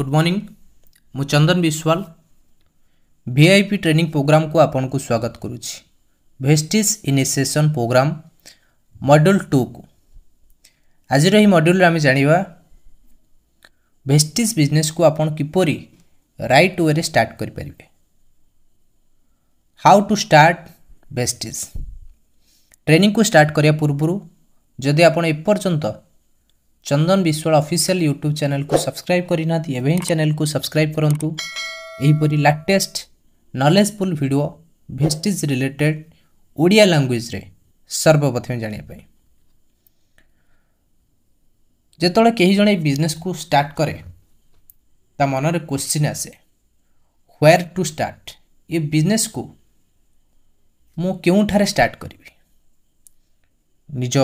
Good morning मु Chandan Biswal VIP training program को आपन को स्वागत करुच्ची Vestige initiation program module two को आज मॉड्यूल आम जानवा भेस्टिस बिजनेस को आपन किपरी राइट वे स्टार्ट करें how to start Vestige training को स्टार्ट करने पूर्व जदि आपर्यंत চন্দন বিশাল অফিসিয়াল ইউট্যুব চ্যানেলকে সবসক্রাইব করে না এবে চ্যানেলকে সবসক্রাইব করতু এইপরি latest knowledgeful video Vestige related Odia ল্যাঙ্গুয়েজরে সর্বপ্রথমে জাঁয়া যেতবে কে জন এই বিজনেসকে স্টার্ট করে তা মনরে কোশ্চিন আসে হোয়ার টু স্টার্ট ଏ ବିଜନେସ୍କୁ ମୁଁ କେଉଁଠାରେ ଷ୍ଟାର୍ଟ କରିବି ନିଜ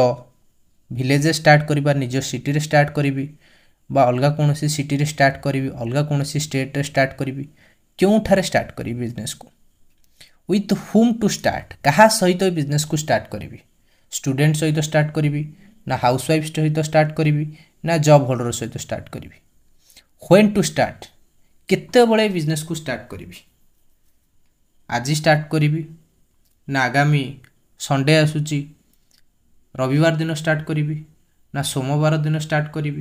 ଭିଲେଜରେ ଷ୍ଟାର୍ଟ କରିବା ନିଜ ସିଟିରେ ଷ୍ଟାର୍ଟ କରିବି ବା ଅଲଗା କୌଣସି ସିଟିରେ ଷ୍ଟାର୍ଟ କରିବି ଅଲଗା କୌଣସି ଷ୍ଟେଟରେ ଷ୍ଟାର୍ଟ କରିବି କେଉଁଠାରେ ଷ୍ଟାର୍ଟ କରିବି ବିଜନେସ୍କୁ ୱିଥ୍ ହୁମ୍ ଟୁ ଷ୍ଟାର୍ଟ କାହା ସହିତ ବିଜନେସ୍କୁ ଷ୍ଟାର୍ଟ କରିବି ଷ୍ଟୁଡ଼େଣ୍ଟ ସହିତ ଷ୍ଟାର୍ଟ କରିବି ନା ହାଉସ୍ ୱାଇଫ୍ ସହିତ ଷ୍ଟାର୍ଟ କରିବି ନା ଜବ୍ ହୋଲ୍ଡର ସହିତ ଷ୍ଟାର୍ଟ କରିବି ହ୍ୱେନ୍ ଟୁ ଷ୍ଟାର୍ଟ କେତେବେଳେ ବିଜନେସ୍କୁ ଷ୍ଟାର୍ଟ କରିବି ଆଜି ଷ୍ଟାର୍ଟ କରିବି ନା ଆଗାମୀ ସନ୍ଡ଼େ ଆସୁଛି রবিবার দিন স্টার্ট করিব না সোমবার দিন স্টার্ট করিব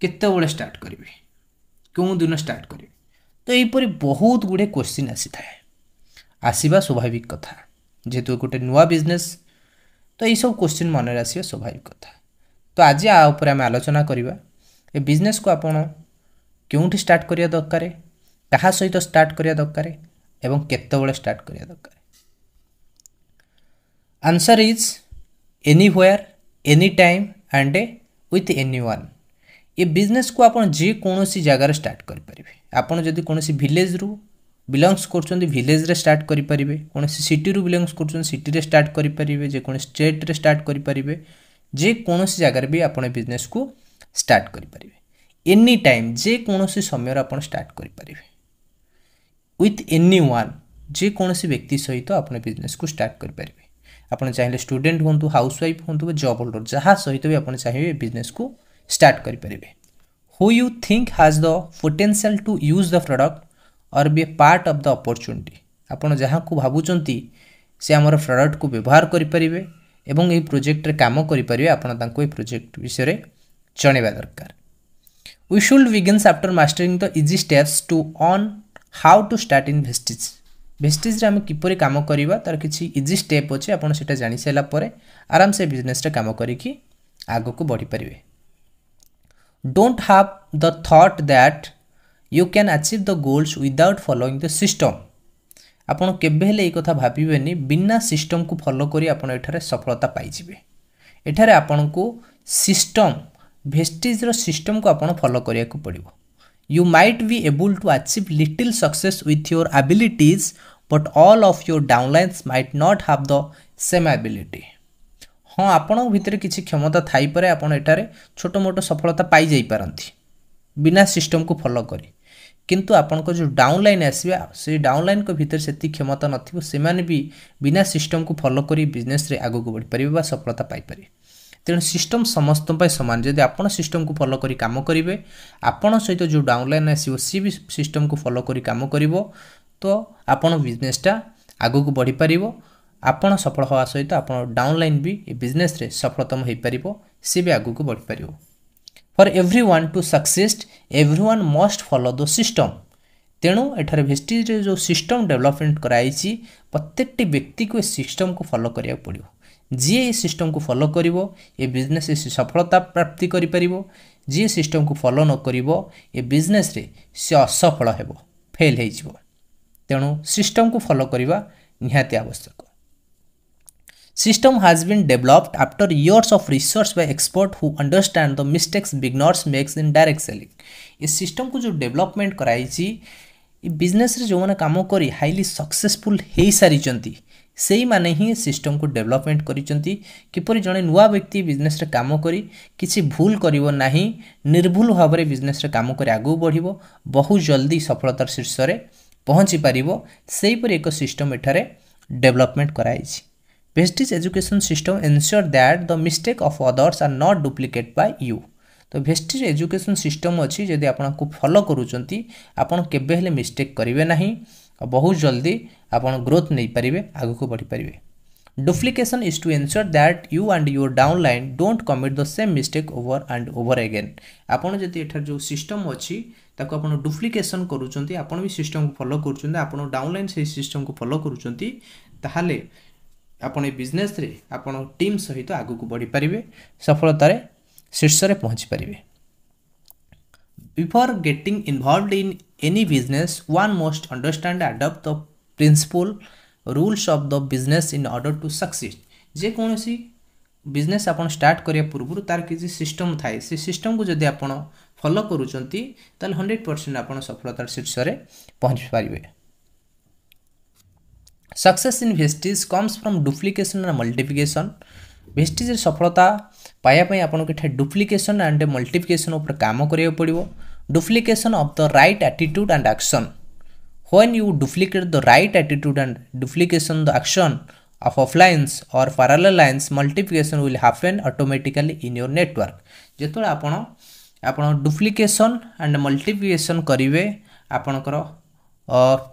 কিততে বলে স্টার্ট করিব কোন দিন স্টার্ট করিব তো এইপরি বহুত গুডে কোশ্চেন আসি থাকে আসিবা স্বাভাবিক কথা যেহেতু গটে নয়া বিজনেস তো এই সব কোশ্চেন মনে রাসি স্বাভাবিক কথা তো আজি আ উপর আমি আলোচনা করিবা এ বিজনেস কো आपण কিয়টি স্টার্ট করিয়া দরকারে কহা সইতো স্টার্ট করিয়া দরকারে এবং কিততে বলে স্টার্ট করিয়া দরকারে answer is anywhere any time and with anyone ଏ ବିଜନେସ୍କୁ ଆପଣ ଯେକୌଣସି ଜାଗାରେ ଷ୍ଟାର୍ଟ କରିପାରିବେ ଆପଣ ଯଦି କୌଣସି ଭିଲେଜ୍ରୁ ବିଲଙ୍ଗସ୍ କରୁଛନ୍ତି ଭିଲେଜ୍ରେ ଷ୍ଟାର୍ଟ କରିପାରିବେ କୌଣସି ସିଟିରୁ ବିଲଙ୍ଗସ୍ କରୁଛନ୍ତି ସିଟିରେ ଷ୍ଟାର୍ଟ କରିପାରିବେ ଯେକୌଣସି ଷ୍ଟେଟ୍ରେ ଷ୍ଟାର୍ଟ କରିପାରିବେ ଯେକୌଣସି ଜାଗାରେ ବି ଆପଣ ଏ ବିଜନେସ୍କୁ ଷ୍ଟାର୍ଟ କରିପାରିବେ ଏନି ଟାଇମ୍ ଯେକୌଣସି ସମୟରେ ଆପଣ ଷ୍ଟାର୍ଟ କରିପାରିବେ ୱିଥ୍ ଏନି ୱାନ୍ ଯେକୌଣସି ବ୍ୟକ୍ତି ସହିତ ଆପଣ ବିଜନେସ୍କୁ ଷ୍ଟାର୍ଟ କରିପାରିବେ ଆପଣ ଚାହିଁଲେ ଷ୍ଟୁଡେଣ୍ଟ ହୁଅନ୍ତୁ ହାଉସ୍ ୱାଇଫ୍ ହୁଅନ୍ତୁ ବା ଜବ୍ ହୋଲ୍ଡର ଯାହା ସହିତ ବି ଆପଣ ଚାହିଁବେ ବିଜନେସ୍କୁ ଷ୍ଟାର୍ଟ କରିପାରିବେ who you think has the potential to use the product or be a part of the opportunity ଆପଣ ଯାହାକୁ ଭାବୁଛନ୍ତି ସେ ଆମର ପ୍ରଡ଼କ୍ଟକୁ ବ୍ୟବହାର କରିପାରିବେ ଏବଂ ଏହି ପ୍ରୋଜେକ୍ଟରେ କାମ କରିପାରିବେ ଆପଣ ତାଙ୍କୁ ଏହି ପ୍ରୋଜେକ୍ଟ ବିଷୟରେ ଜଣାଇବା ଦରକାର we should begins after mastering the easy steps to on how to start in Vestige ভেস্টিজরে আমি কিপর কাম করা তার কিছু ইজি স্টেপ অছে আপনার সেটা জাঁ সারা পরে আরামসে বিজনেসটা কাম করি আগুক বড়িপারে don't have the thought that you can achieve the goals without following the system ଆପଣ କେବେ ହେଲେ ଏଇ କଥା ଭାବିବେନି ବିନା ସିଷ୍ଟମକୁ ଫଲୋ କରି ଆପଣ ଏଠାରେ ସଫଳତା ପାଇଯିବେ ଏଠାରେ ଆପଣଙ୍କୁ ସିଷ୍ଟମ୍ ଭେଷ୍ଟିଜ୍ର ସିଷ୍ଟମକୁ ଆପଣ ଫଲୋ କରିବାକୁ ପଡ଼ିବ you might be able to achieve little success with your abilities, but all of your downlines might not have the same ability. ହଁ ଆପଣଙ୍କ ଭିତରେ କିଛି କ୍ଷମତା ଥାଇପାରେ ଆପଣ ଏଠାରେ ଛୋଟ ମୋଟ ସଫଳତା ପାଇଯାଇପାରନ୍ତି ବିନା ସିଷ୍ଟମକୁ ଫଲୋ କରି କିନ୍ତୁ ଆପଣଙ୍କ ଯେଉଁ ଡାଉନ୍ ଲାଇନ୍ ଆସିବେ ସେ ଡାଉନ୍ ଲାଇନ୍ଙ୍କ ଭିତରେ ସେତିକି କ୍ଷମତା ନଥିବ ସେମାନେ ବି ବିନା ସିଷ୍ଟମକୁ ଫଲୋ କରି ବିଜନେସ୍ରେ ଆଗକୁ ବଢ଼ିପାରିବେ ବା ସଫଳତା ପାଇପାରିବେ ତେଣୁ ସିଷ୍ଟମ୍ ସମସ୍ତଙ୍କ ପାଇଁ ସମାନ ଯଦି ଆପଣ ସିଷ୍ଟମ୍କୁ ଫଲୋ କରି କାମ କରିବେ ଆପଣ ସହିତ ଯେଉଁ ଡାଉନଲାଇନ୍ ଆସିବ ସିଏ ବି ସିଷ୍ଟମ୍କୁ ଫଲୋ କରି କାମ କରିବ ତ ଆପଣ ବିଜନେସ୍ଟା ଆଗକୁ ବଢ଼ିପାରିବ ଆପଣ ସଫଳ ହେବା ସହିତ ଆପଣ ଡାଉନଲାଇନ୍ ବି ଏ ବିଜନେସ୍ରେ ସଫଳତମ ହୋଇପାରିବ ସିଏ ବି ଆଗକୁ ବଢ଼ିପାରିବ for everyone to success everyone must follow the system ତେଣୁ ଏଠାରେ ଭେଷ୍ଟିଜ୍ରେ ଯେଉଁ ସିଷ୍ଟମ୍ ଡେଭଲପମେଣ୍ଟ କରାଯାଇଛି ପ୍ରତ୍ୟେକଟି ବ୍ୟକ୍ତିକୁ ଏ ସିଷ୍ଟମ୍କୁ ଫଲୋ କରିବାକୁ ପଡ଼ିବ ଯିଏ ଏ ସିଷ୍ଟମକୁ ଫଲୋ କରିବ ଏ ବିଜନେସ୍ ସଫଳତା ପ୍ରାପ୍ତି କରିପାରିବ ଯିଏ ସିଷ୍ଟମକୁ ଫଲୋ ନ କରିବ ଏ ବିଜନେସ୍ରେ ସେ ଅସଫଳ ହେବ ଫେଲ୍ ହୋଇଯିବ ତେଣୁ ସିଷ୍ଟମକୁ ଫଲୋ କରିବା ନିହାତି ଆବଶ୍ୟକ system has been developed after years of research by expert who understand the mistakes beginners makes in direct selling ଏ ସିଷ୍ଟମକୁ ଯେଉଁ ଡେଭଲପମେଣ୍ଟ କରାଯାଇଛି ଏ ବିଜନେସ୍ରେ ଯେଉଁମାନେ କାମ କରି ହାଇଲି ସକ୍ସେସଫୁଲ୍ ହୋଇସାରିଛନ୍ତି ସେଇମାନେ ହିଁ ସିଷ୍ଟମକୁ ଡେଭଲପମେଣ୍ଟ କରିଛନ୍ତି କିପରି ଜଣେ ନୂଆ ବ୍ୟକ୍ତି ବିଜନେସରେ କାମ କରି କିଛି ଭୁଲ କରିବ ନାହିଁ ନିର୍ଭୁଲ ଭାବରେ ବିଜନେସରେ କାମ କରି ଆଗକୁ ବଢ଼ିବ ବହୁ ଜଲ୍ଦି ସଫଳତାର ଶୀର୍ଷରେ ପହଞ୍ଚି ପାରିବ ସେହିପରି ଏକ ସିଷ୍ଟମ୍ ଏଠାରେ ଡେଭଲପମେଣ୍ଟ କରାଯାଇଛି Vestige education system ensure that the mistake of others are not duplicate by you ତ ଭେଷ୍ଟିଜ୍ ଏଜୁକେସନ୍ ସିଷ୍ଟମ୍ ଅଛି ଯଦି ଆପଣଙ୍କୁ ଫଲୋ କରୁଛନ୍ତି ଆପଣ କେବେ ହେଲେ ମିଷ୍ଟେକ୍ କରିବେ ନାହିଁ ଆଉ ବହୁତ ଜଲ୍ଦି ଆପଣ ଗ୍ରୋଥ୍ ନେଇପାରିବେ ଆଗକୁ ବଢ଼ିପାରିବେ duplication is to ensure that you and your down line don't commit the same mistake over and over again ଆପଣ ଯଦି ଏଠାରେ ଯେଉଁ ସିଷ୍ଟମ୍ ଅଛି ତାକୁ ଆପଣ ଡୁପ୍ଲିକେସନ୍ କରୁଛନ୍ତି ଆପଣ ବି ସିଷ୍ଟମ୍କୁ ଫଲୋ କରୁଛନ୍ତି ଆପଣ ଡାଉନ୍ ଲାଇନ୍ ସେଇ ସିଷ୍ଟମ୍କୁ ଫଲୋ କରୁଛନ୍ତି ତାହେଲେ ଆପଣ ଏ ବିଜନେସ୍ରେ ଆପଣ ଟିମ୍ ସହିତ ଆଗକୁ ବଢ଼ିପାରିବେ ସଫଳତାରେ ଶୀର୍ଷରେ ପହଞ୍ଚିପାରିବେ before getting involved in any business, one must understand adopt the principle rules of the business in order to succeed. जे कौनसी ବିଜନେସ୍ ଆପଣ ଷ୍ଟାର୍ଟ କରିବା ପୂର୍ବରୁ ତାର କିଛି ସିଷ୍ଟମ୍ ଥାଏ ସେ ସିଷ୍ଟମ୍କୁ ଯଦି ଆପଣ ଫଲୋ କରୁଛନ୍ତି ତାହେଲେ ହଣ୍ଡ୍ରେଡ଼ ପରସେଣ୍ଟ ଆପଣ ସଫଳତାର ଶୀର୍ଷରେ ପହଞ୍ଚି ପାରିବେ success in Vestige comes from duplication and multiplication ଭେଷ୍ଟିଜ୍ରେ ସଫଳତା ପାଇବା ପାଇଁ ଆପଣଙ୍କୁ ଏଠାରେ ଡୁପ୍ଲିକେସନ୍ ଆଣ୍ଡ ମଲ୍ଟିପ୍ଲିକେସନ୍ ଉପରେ କାମ କରିବାକୁ ପଡ଼ିବ duplication of the right attitude and action when you duplicate the right attitude and duplication the action of offlines or parallel lines multiplication will happen automatically in your network ଯେତେବେଳେ ଆପଣ ଆପଣ ଡୁପ୍ଲିକେସନ୍ and multiplication କରିବେ ଆପଣଙ୍କର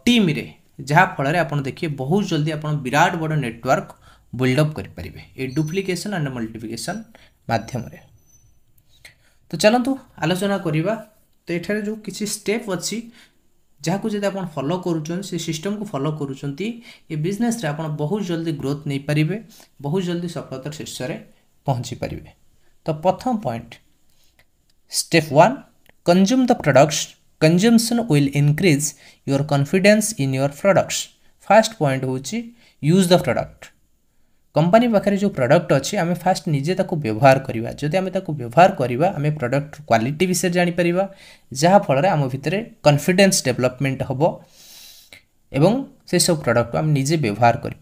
ଟିମ୍ରେ ଯାହାଫଳରେ ଆପଣ ଦେଖିବେ ବହୁତ ଜଲ୍ଦି ଆପଣ ବିରାଟ ବଡ଼ ନେଟୱାର୍କ ବିଲ୍ଡଅପ୍ କରିପାରିବେ ଏ ଡୁପ୍ଲିକେସନ୍ ଆଣ୍ଡ ମଲ୍ଟିପ୍ଲିକେସନ୍ ମାଧ୍ୟମରେ ତ ଚାଲନ୍ତୁ ଆଲୋଚନା କରିବା ତ ଏଠାରେ ଯେଉଁ କିଛି ଷ୍ଟେପ୍ ଅଛି ଯାହାକୁ ଯଦି ଆପଣ ଫଲୋ କରୁଛନ୍ତି ସେ ସିଷ୍ଟମକୁ ଫଲୋ କରୁଛନ୍ତି ଏ ବିଜନେସରେ ଆପଣ ବହୁତ ଜଲ୍ଦି ଗ୍ରୋଥ୍ ନେଇପାରିବେ ବହୁତ ଜଲ୍ଦି ସଫଳତାର ଶୀର୍ଷରେ ପହଞ୍ଚି ପାରିବେ ତ ପ୍ରଥମ point step one consume the products consumption will increase your confidence in your products first point ହେଉଛି ୟୁଜ୍ ଦ ପ୍ରଡ଼କ୍ଟ कंपानी पाखे जो प्रडक्ट अच्छे आम फास्ट निजे व्यवहार करवा जदि आम व्यवहार करवा आम प्रडक्ट क्वालिटी विषय जापर जहाँफल आम भितर कन्फिडेन्स डेभलपमेंट हम एवं से सब प्रडक्ट आम निजे व्यवहार कर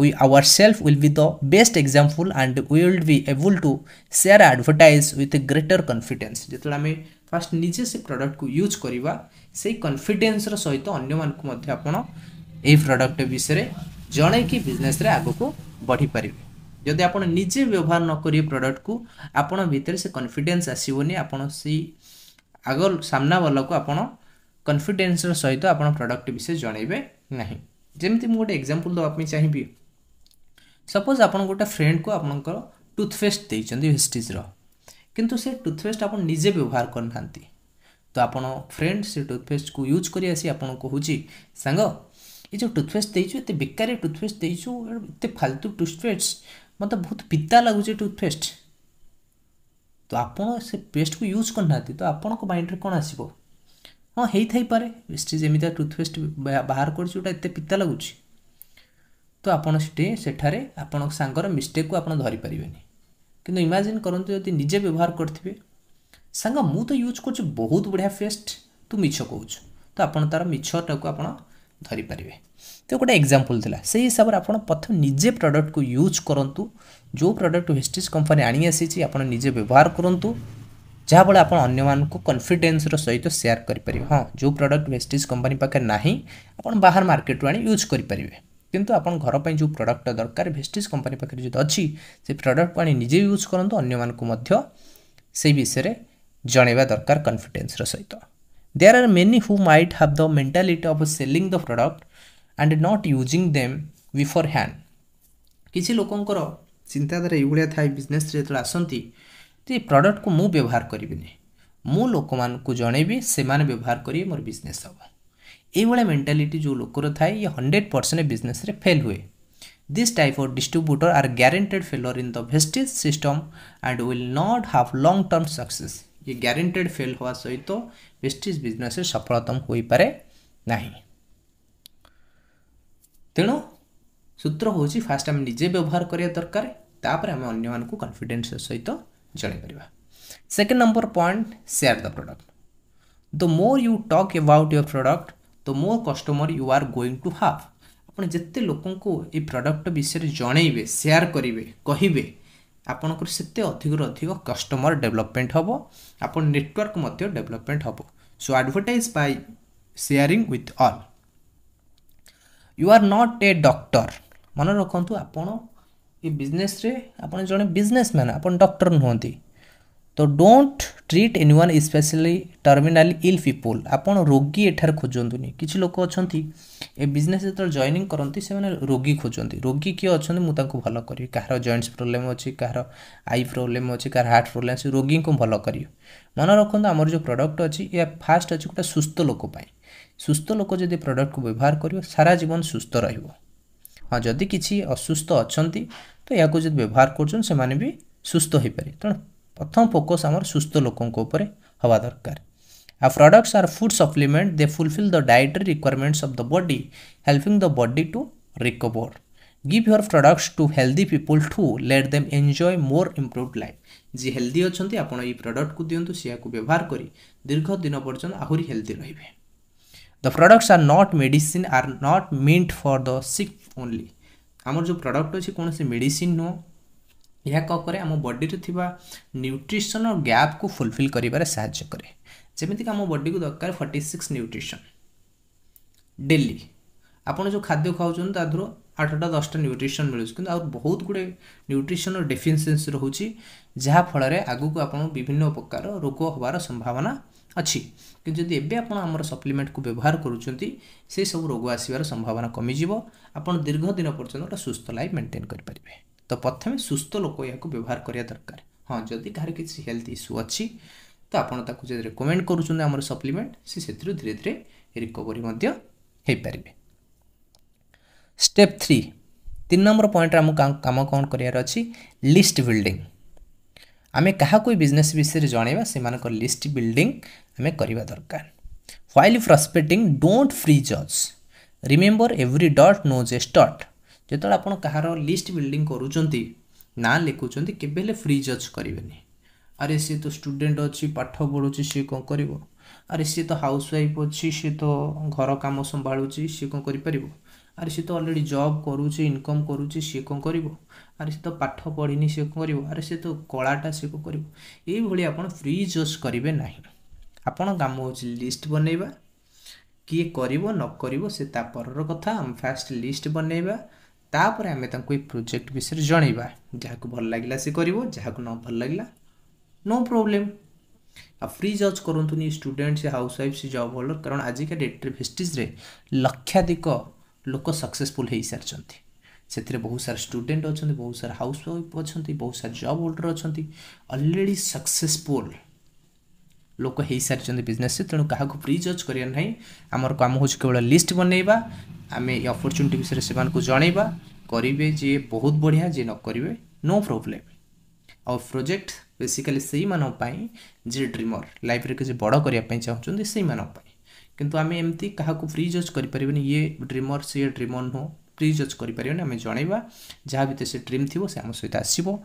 we ourselves will be the best example and we will be able to share advertise with a greater confidence ଯେତେବେଳେ ଆମେ ଫାଷ୍ଟ ନିଜେ ସେ ପ୍ରଡ଼କ୍ଟକୁ ୟୁଜ୍ କରିବା ସେଇ କନଫିଡେନ୍ସର ସହିତ ଅନ୍ୟମାନଙ୍କୁ ମଧ୍ୟ ଆପଣ ଏହି ପ୍ରଡ଼କ୍ଟ ବିଷୟରେ ଜଣେଇକି ବିଜନେସ୍ରେ ଆଗକୁ ବଢ଼ିପାରିବେ ଯଦି ଆପଣ ନିଜେ ବ୍ୟବହାର ନ କରିବେ ପ୍ରଡ଼କ୍ଟକୁ ଆପଣ ଭିତରେ ସେ କନଫିଡେନ୍ସ ଆସିବନି ଆପଣ ସେଇ ଆଗ ସାମ୍ନାବାଲାକୁ ଆପଣ କନଫିଡେନ୍ସର ସହିତ ଆପଣ ପ୍ରଡ଼କ୍ଟ ବିଷୟ ଜଣେଇବେ ନାହିଁ ଯେମିତି ମୁଁ ଗୋଟେ ଏକ୍ଜାମ୍ପଲ୍ ଦେବା ପାଇଁ ଚାହିଁବି ସପୋଜ୍ ଆପଣ ଗୋଟେ ଫ୍ରେଣ୍ଡକୁ ଆପଣଙ୍କର ଟୁଥପେଷ୍ଟ ଦେଇଛନ୍ତି ଭେଷ୍ଟିଜ୍ର କିନ୍ତୁ ସେ ଟୁଥପେଷ୍ଟ ଆପଣ ନିଜେ ବ୍ୟବହାର କରିନାହାନ୍ତି ତ ଆପଣ ଫ୍ରେଣ୍ଡ ସେ ଟୁଥପେଷ୍ଟକୁ ୟୁଜ୍ କରି ଆସି ଆପଣଙ୍କୁ କହୁଛି ସାଙ୍ଗ ଏ ଯେଉଁ ଟୁଥପେଷ୍ଟ ଦେଇଛୁ ଏତେ ବେକାରୀ ଟୁଥପେଷ୍ଟ ଦେଇଛୁ ଏତେ ଫାଲତୁ ଟୁଥପେଷ୍ଟ ମୋତେ ବହୁତ ପିତା ଲାଗୁଛି ଟୁଥପେଷ୍ଟ ତ ଆପଣ ସେ ପେଷ୍ଟକୁ ୟୁଜ୍ କରିନାହାନ୍ତି ତ ଆପଣଙ୍କ ମାଇଣ୍ଡରେ କ'ଣ ଆସିବ ହଁ ହେଇଥାଇପାରେ ବେଷ୍ଟିଜ୍ ଏମିତିଆ ଟୁଥପେଷ୍ଟ ବାହାର କରିଛି ଯେଉଁଟା ଏତେ ପିତା ଲାଗୁଛି ତ ଆପଣ ସେଠି ସେଠାରେ ଆପଣଙ୍କ ସାଙ୍ଗର ମିଷ୍ଟେକ୍କୁ ଆପଣ ଧରିପାରିବେନି କିନ୍ତୁ ଇମାଜିନ୍ କରନ୍ତୁ ଯଦି ନିଜେ ବ୍ୟବହାର କରିଥିବେ ସାଙ୍ଗ ମୁଁ ତ ୟୁଜ୍ କରୁଛି ବହୁତ ବଢ଼ିଆ ପେଷ୍ଟ ତୁ ମିଛ କହୁଛୁ ତ ଆପଣ ତା'ର ମିଛଟାକୁ ଆପଣ ଧରିପାରିବେ ତ ଗୋଟେ ଏକ୍ଜାମ୍ପଲ୍ ଥିଲା ସେହି ହିସାବରେ ଆପଣ ପ୍ରଥମେ ନିଜେ ପ୍ରଡ଼କ୍ଟକୁ ୟୁଜ୍ କରନ୍ତୁ ଯେଉଁ ପ୍ରଡ଼କ୍ଟ ଭେଷ୍ଟିଜ୍ କମ୍ପାନୀ ଆଣି ଆସିଛି ଆପଣ ନିଜେ ବ୍ୟବହାର କରନ୍ତୁ ଯାହାଫଳରେ ଆପଣ ଅନ୍ୟମାନଙ୍କୁ କନଫିଡେନ୍ସର ସହିତ ସେୟାର କରିପାରିବେ ହଁ ଯେଉଁ ପ୍ରଡ଼କ୍ଟ ଭେଷ୍ଟିଜ୍ କମ୍ପାନୀ ପାଖରେ ନାହିଁ ଆପଣ ବାହାର ମାର୍କେଟରୁ ଆଣି ୟୁଜ୍ କରିପାରିବେ କିନ୍ତୁ ଆପଣ ଘର ପାଇଁ ଯେଉଁ ପ୍ରଡ଼କ୍ଟଟା ଦରକାର ଭେଷ୍ଟିଜ୍ କମ୍ପାନୀ ପାଖରେ ଯଦି ଅଛି ସେ ପ୍ରଡ଼କ୍ଟକୁ ଆଣି ନିଜେ ୟୁଜ୍ କରନ୍ତୁ ଅନ୍ୟମାନଙ୍କୁ ମଧ୍ୟ ସେହି ବିଷୟରେ ଜଣାଇବା ଦରକାର କନଫିଡେନ୍ସର ସହିତ There are many who might have the mentality of selling the product and not using them beforehand. କିଛି ଲୋକଙ୍କର ଚିନ୍ତାଧାରା ଏଇଭଳିଆ ଥାଏ ବିଜନେସ୍ରେ ଯେତେବେଳେ ଆସନ୍ତି ଯେ ପ୍ରଡ଼କ୍ଟକୁ ମୁଁ ବ୍ୟବହାର କରିବିନି ମୁଁ ଲୋକମାନଙ୍କୁ ଜଣେଇବି ସେମାନେ ବ୍ୟବହାର କରିବେ ମୋର ବିଜନେସ୍ ହେବ ଏଇଭଳିଆ ମେଣ୍ଟାଲିଟି ଯେଉଁ ଲୋକର ଥାଏ ଇଏ ହଣ୍ଡ୍ରେଡ଼ ପରସେଣ୍ଟ ବିଜନେସ୍ରେ ଫେଲ୍ ହୁଏ This type of distributor are guaranteed failure in the vestige system and will not have long-term success. ये ग्यारंटेड फेल हो सहित तो वेस्टिज बिजनेस सफलतम हो पारे ना तेणु सूत्र हूँ फास्ट आम निजे व्यवहार करवा दरकार तापर आम अगर मानक कन्फिडेन्स सहित तो जनपर second number point share the product the more you talk about your product the more customer you are going to have आप जिते लोक प्रडक्ट विषय जनइबे सेयार करेंगे कहे ଆପଣଙ୍କର ସେତେ ଅଧିକରୁ ଅଧିକ କଷ୍ଟମର ଡେଭଲପମେଣ୍ଟ ହେବ ଆପଣ ନେଟୱାର୍କ ମଧ୍ୟ ଡେଭଲପମେଣ୍ଟ ହେବ so advertise by sharing with all you are not a doctor ମନେ ରଖନ୍ତୁ ଆପଣ ଏ ବିଜନେସ୍ରେ ଆପଣ ଜଣେ ବିଜନେସ୍ ମ୍ୟାନ୍ ଆପଣ ଡକ୍ଟର ନୁହନ୍ତି ତ don't treat anyone specially terminally ill people ଆପଣ ରୋଗୀ ଏଠାରେ ଖୋଜନ୍ତୁନି କିଛି ଲୋକ ଅଛନ୍ତି ଏ ବିଜନେସ୍ ଯେତେବେଳେ ଜଏନିଂ କରନ୍ତି ସେମାନେ ରୋଗୀ ଖୋଜନ୍ତି ରୋଗୀ କିଏ ଅଛନ୍ତି ମୁଁ ତାଙ୍କୁ ଭଲ କରିବି କାହାର ଜଏଣ୍ଟସ୍ ପ୍ରୋବ୍ଲେମ୍ ଅଛି କାହାର ଆଇ ପ୍ରୋବ୍ଲେମ୍ ଅଛି କାହାର ହାର୍ଟ ପ୍ରୋବ୍ଲେମ୍ ଅଛି ରୋଗୀଙ୍କୁ ଭଲ କରିବି ମନେ ରଖନ୍ତୁ ଆମର ଯେଉଁ ପ୍ରଡ଼କ୍ଟ ଅଛି ଏହା ଫାଷ୍ଟ ଅଛି ଗୋଟେ ସୁସ୍ଥ ଲୋକ ପାଇଁ ସୁସ୍ଥ ଲୋକ ଯଦି ପ୍ରଡ଼କ୍ଟକୁ ବ୍ୟବହାର କରିବ ସାରା ଜୀବନ ସୁସ୍ଥ ରହିବ ହଁ ଯଦି କିଛି ଅସୁସ୍ଥ ଅଛନ୍ତି ତ ଏହାକୁ ଯଦି ବ୍ୟବହାର କରୁଛନ୍ତି ସେମାନେ ବି ସୁସ୍ଥ ହୋଇପାରିବେ ତେଣୁ ପ୍ରଥମ ଫୋକସ୍ ଆମର ସୁସ୍ଥ ଲୋକଙ୍କ ଉପରେ ହେବା ଦରକାର ଆଉ products are food supplement they fulfil the dietary requirements of the body helping the body to recover give your products to healthy people to let them enjoy more improve life ଯିଏ healthy ଅଛନ୍ତି ଆପଣ ଏଇ ପ୍ରଡ଼କ୍ଟକୁ ଦିଅନ୍ତୁ ସେହାକୁ ବ୍ୟବହାର କରି ଦୀର୍ଘ ଦିନ ପର୍ଯ୍ୟନ୍ତ ଆହୁରି ହେଲ୍ଦି ରହିବେ the products are not medicine are not meant for the sick only ଆମର ଯେଉଁ ପ୍ରଡ଼କ୍ଟ ଅଛି କୌଣସି ମେଡ଼ିସିନ୍ ନୁହଁ ଏହା କ'ଣ କରେ ଆମ ବଡ଼ିରେ ଥିବା ନ୍ୟୁଟ୍ରିସନ୍ ଗ୍ୟାପ୍କୁ ଫୁଲଫିଲ୍ କରିବାରେ ସାହାଯ୍ୟ କରେ ଯେମିତିକି ଆମ ବଡ଼ିକୁ ଦରକାର ଫର୍ଟି ସିକ୍ସ ନ୍ୟୁଟ୍ରିସନ୍ ଡେଲି ଆପଣ ଯେଉଁ ଖାଦ୍ୟ ଖାଉଛନ୍ତି ତା ଦେହରୁ ଆଠଟା ଦଶଟା ନ୍ୟୁଟ୍ରିସନ୍ ମିଳୁଛି କିନ୍ତୁ ଆଉ ବହୁତ ଗୁଡ଼େ ନ୍ୟୁଟ୍ରିସନ୍ର ଡେଫିସିଏନ୍ସି ରହୁଛି ଯାହାଫଳରେ ଆଗକୁ ଆପଣ ବିଭିନ୍ନ ପ୍ରକାର ରୋଗ ହେବାର ସମ୍ଭାବନା ଅଛି କିନ୍ତୁ ଯଦି ଏବେ ଆପଣ ଆମର ସପ୍ଲିମେଣ୍ଟକୁ ବ୍ୟବହାର କରୁଛନ୍ତି ସେସବୁ ରୋଗ ଆସିବାର ସମ୍ଭାବନା କମିଯିବ ଆପଣ ଦୀର୍ଘ ଦିନ ପର୍ଯ୍ୟନ୍ତ ଗୋଟେ ସୁସ୍ଥ ଲାଇଫ୍ ମେଣ୍ଟେନ୍ କରିପାରିବେ ତ ପ୍ରଥମେ ସୁସ୍ଥ ଲୋକ ଏହାକୁ ବ୍ୟବହାର କରିବା ଦରକାର ହଁ ଯଦି କାହାର କିଛି ହେଲ୍ଥ ଇସ୍ୟୁ ଅଛି ତ ଆପଣ ତାକୁ ଯଦି ରେକମେଣ୍ଡ କରୁଛନ୍ତି ଆମର ସପ୍ଲିମେଣ୍ଟ ସେ ସେଥିରୁ ଧୀରେ ଧୀରେ ରିକଭରି ମଧ୍ୟ ହୋଇପାରିବେ ଷ୍ଟେପ୍ ଥ୍ରୀ ତିନି ନମ୍ବର ପଏଣ୍ଟରେ ଆମକୁ କାମ କ'ଣ କରିବାର ଅଛି ଲିଷ୍ଟ ବିଲ୍ଡିଂ ଆମେ କାହାକୁ ବିଜନେସ୍ ବିଷୟରେ ଜଣାଇବା ସେମାନଙ୍କର ଲିଷ୍ଟ ବିଲ୍ଡିଂ ଆମେ କରିବା ଦରକାର while prospecting don't prejudge remember every dot knows a dot ଯେତେବେଳେ ଆପଣ କାହାର ଲିଷ୍ଟ ବିଲ୍ଡିଂ କରୁଛନ୍ତି ନାଁ ଲେଖୁଛନ୍ତି କେବେ ହେଲେ ଫ୍ରି ଜଜ୍ କରିବେନି ଆରେ ସିଏ ତ ଷ୍ଟୁଡ଼େଣ୍ଟ ଅଛି ପାଠ ପଢ଼ୁଛି ସିଏ କ'ଣ କରିବ ଆରେ ସିଏ ତ ହାଉସ୍ ୱାଇଫ୍ ଅଛି ସିଏ ତ ଘର କାମ ସମ୍ଭାଳୁଛି ସିଏ କ'ଣ କରିପାରିବ ଆରେ ସିଏ ତ ଅଲରେଡ଼ି ଜବ୍ କରୁଛି ଇନକମ୍ କରୁଛି ସିଏ କ'ଣ କରିବ ଆରେ ସିଏ ତ ପାଠ ପଢ଼ିନି ସିଏ କ'ଣ କରିବ ଆରେ ସିଏ ତ କଳାଟା ସିଏ କ'ଣ କରିବ ଏଇଭଳି ଆପଣ ଫ୍ରି ଜଜ୍ କରିବେ ନାହିଁ ଆପଣଙ୍କ କାମ ହେଉଛି ଲିଷ୍ଟ ବନେଇବା କିଏ କରିବ ନ କରିବ ସେ ତା ପରର କଥା ଆମେ ଫାଷ୍ଟ ଲିଷ୍ଟ ବନେଇବା तापर आम प्रोजेक्ट विषय जनवा जहाँ को भल लगला से कर न भल लगला नो प्रोब्लेम आ फ्री जज कर स्टूडेंट से हाउस वाइफ से जब होल्डर कारण आजिका डेट्रे भेस्टिज्रे लक्षाधिक लोक सक्सेसफुल सारी से बहुत सारा स्टूडेंट अच्छा बहुत सारा हाउस वाइफ अच्छा बहुत सारा जब होल्डर अच्छा अलरेडी सक्सेसफुल लोक हो सारी बिजनेस तेणु क्या फ्री जज करना आमर काम हो लिस्ट बनैवा आम ये अपरच्युनिटी विषय से जनवा करेंगे जी बहुत बढ़िया जी न करेंगे नो प्रोब्लेम आ प्रोजेक्ट बेसिकाली से मैं जी ड्रीमर लाइफ किसी बड़ करने चाहते से ही कितु आम एमती क्या फ्री जज कर ये ड्रीमर सी ड्रीमर नुह प्रि जज कर जनवा जहाँ भी से ड्रीम थी से आम सहित आसव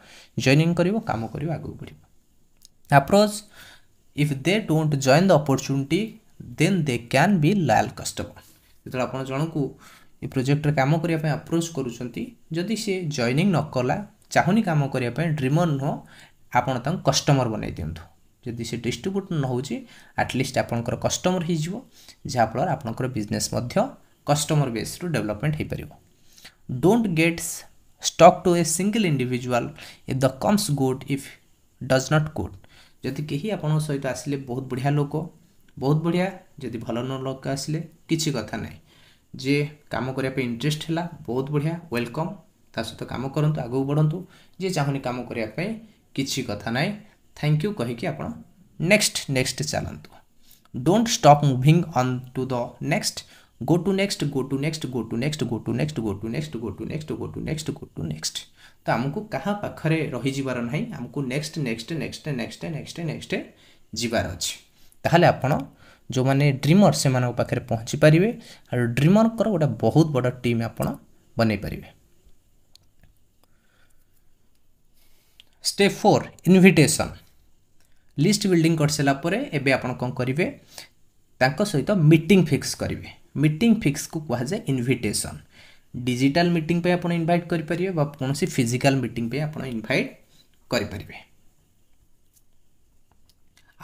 जइनिंग करम कर आगे बढ़ो आप्रोज इफ दे डोट join the opportunity then they क्या बी लॉयल कस्टमर ଯେତେବେଳେ ଆପଣ ଜଣକୁ ଏ ପ୍ରୋଜେକ୍ଟରେ କାମ କରିବା ପାଇଁ ଆପ୍ରୋଚ୍ କରୁଛନ୍ତି ଯଦି ସିଏ ଜଏନିଂ ନ କଲା ଚାହୁଁନି କାମ କରିବା ପାଇଁ ଡ୍ରିମର୍ ନୁହଁ ଆପଣ ତାଙ୍କୁ କଷ୍ଟମର୍ ବନେଇ ଦିଅନ୍ତୁ ଯଦି ସେ ଡିଷ୍ଟ୍ରିବ୍ୟୁଟ୍ ନ ହେଉଛି ଆଟଲିଷ୍ଟ ଆପଣଙ୍କର କଷ୍ଟମର୍ ହେଇଯିବ ଯାହାଫଳରେ ଆପଣଙ୍କର ବିଜନେସ୍ ମଧ୍ୟ କଷ୍ଟମର୍ ବେସ୍ରୁ ଡେଭଲପମେଣ୍ଟ ହେଇପାରିବ don't gets stuck to a single individual if the comes good if does not good ଯଦି କେହି ଆପଣଙ୍କ ସହିତ ଆସିଲେ ବହୁତ ବଢ଼ିଆ ଲୋକ ବହୁତ ବଢ଼ିଆ ଯଦି ଭଲ ନ ଲୋକ ଆସିଲେ କିଛି କଥା ନାହିଁ ଯିଏ କାମ କରିବା ପାଇଁ ଇଣ୍ଟରେଷ୍ଟ ହେଲା ବହୁତ ବଢ଼ିଆ ୱେଲକମ୍ ତା ସହିତ କାମ କରନ୍ତୁ ଆଗକୁ ବଢ଼ନ୍ତୁ ଯିଏ ଚାହୁଁନି କାମ କରିବା ପାଇଁ କିଛି କଥା ନାହିଁ ଥ୍ୟାଙ୍କ ୟୁ କହିକି ଆପଣ ନେକ୍ସଟ ନେକ୍ସଟ ଚାଲନ୍ତୁ don't stop moving on to the next go to next go to next go to next go to next go to next go to next go to next go to next ତ ଆମକୁ କାହା ପାଖରେ ରହିଯିବାର ନାହିଁ ଆମକୁ next next next next next next ଯିବାର ଅଛି ତାହେଲେ ଆପଣ ଯେଉଁମାନେ ଡ୍ରିମର୍ ସେମାନଙ୍କ ପାଖରେ ପହଞ୍ଚି ପାରିବେ ଆଉ ଡ୍ରିମର୍ଙ୍କର ଗୋଟେ ବହୁତ ବଡ଼ ଟିମ୍ ଆପଣ ବନେଇ ପାରିବେ step four invitation list building କରିସାରିଲା ପରେ ଏବେ ଆପଣ କ'ଣ କରିବେ ତାଙ୍କ ସହିତ ମିଟିଂ ଫିକ୍ସ କରିବେ ମିଟିଂ ଫିକ୍ସକୁ କୁହାଯାଏ ଇନଭିଟେସନ୍ ଡିଜିଟାଲ୍ ମିଟିଂ ପାଇଁ ଆପଣ ଇନଭାଇଟ୍ କରିପାରିବେ ବା କୌଣସି ଫିଜିକାଲ୍ ମିଟିଂ ପାଇଁ ଆପଣ ଇନଭାଇଟ୍ କରିପାରିବେ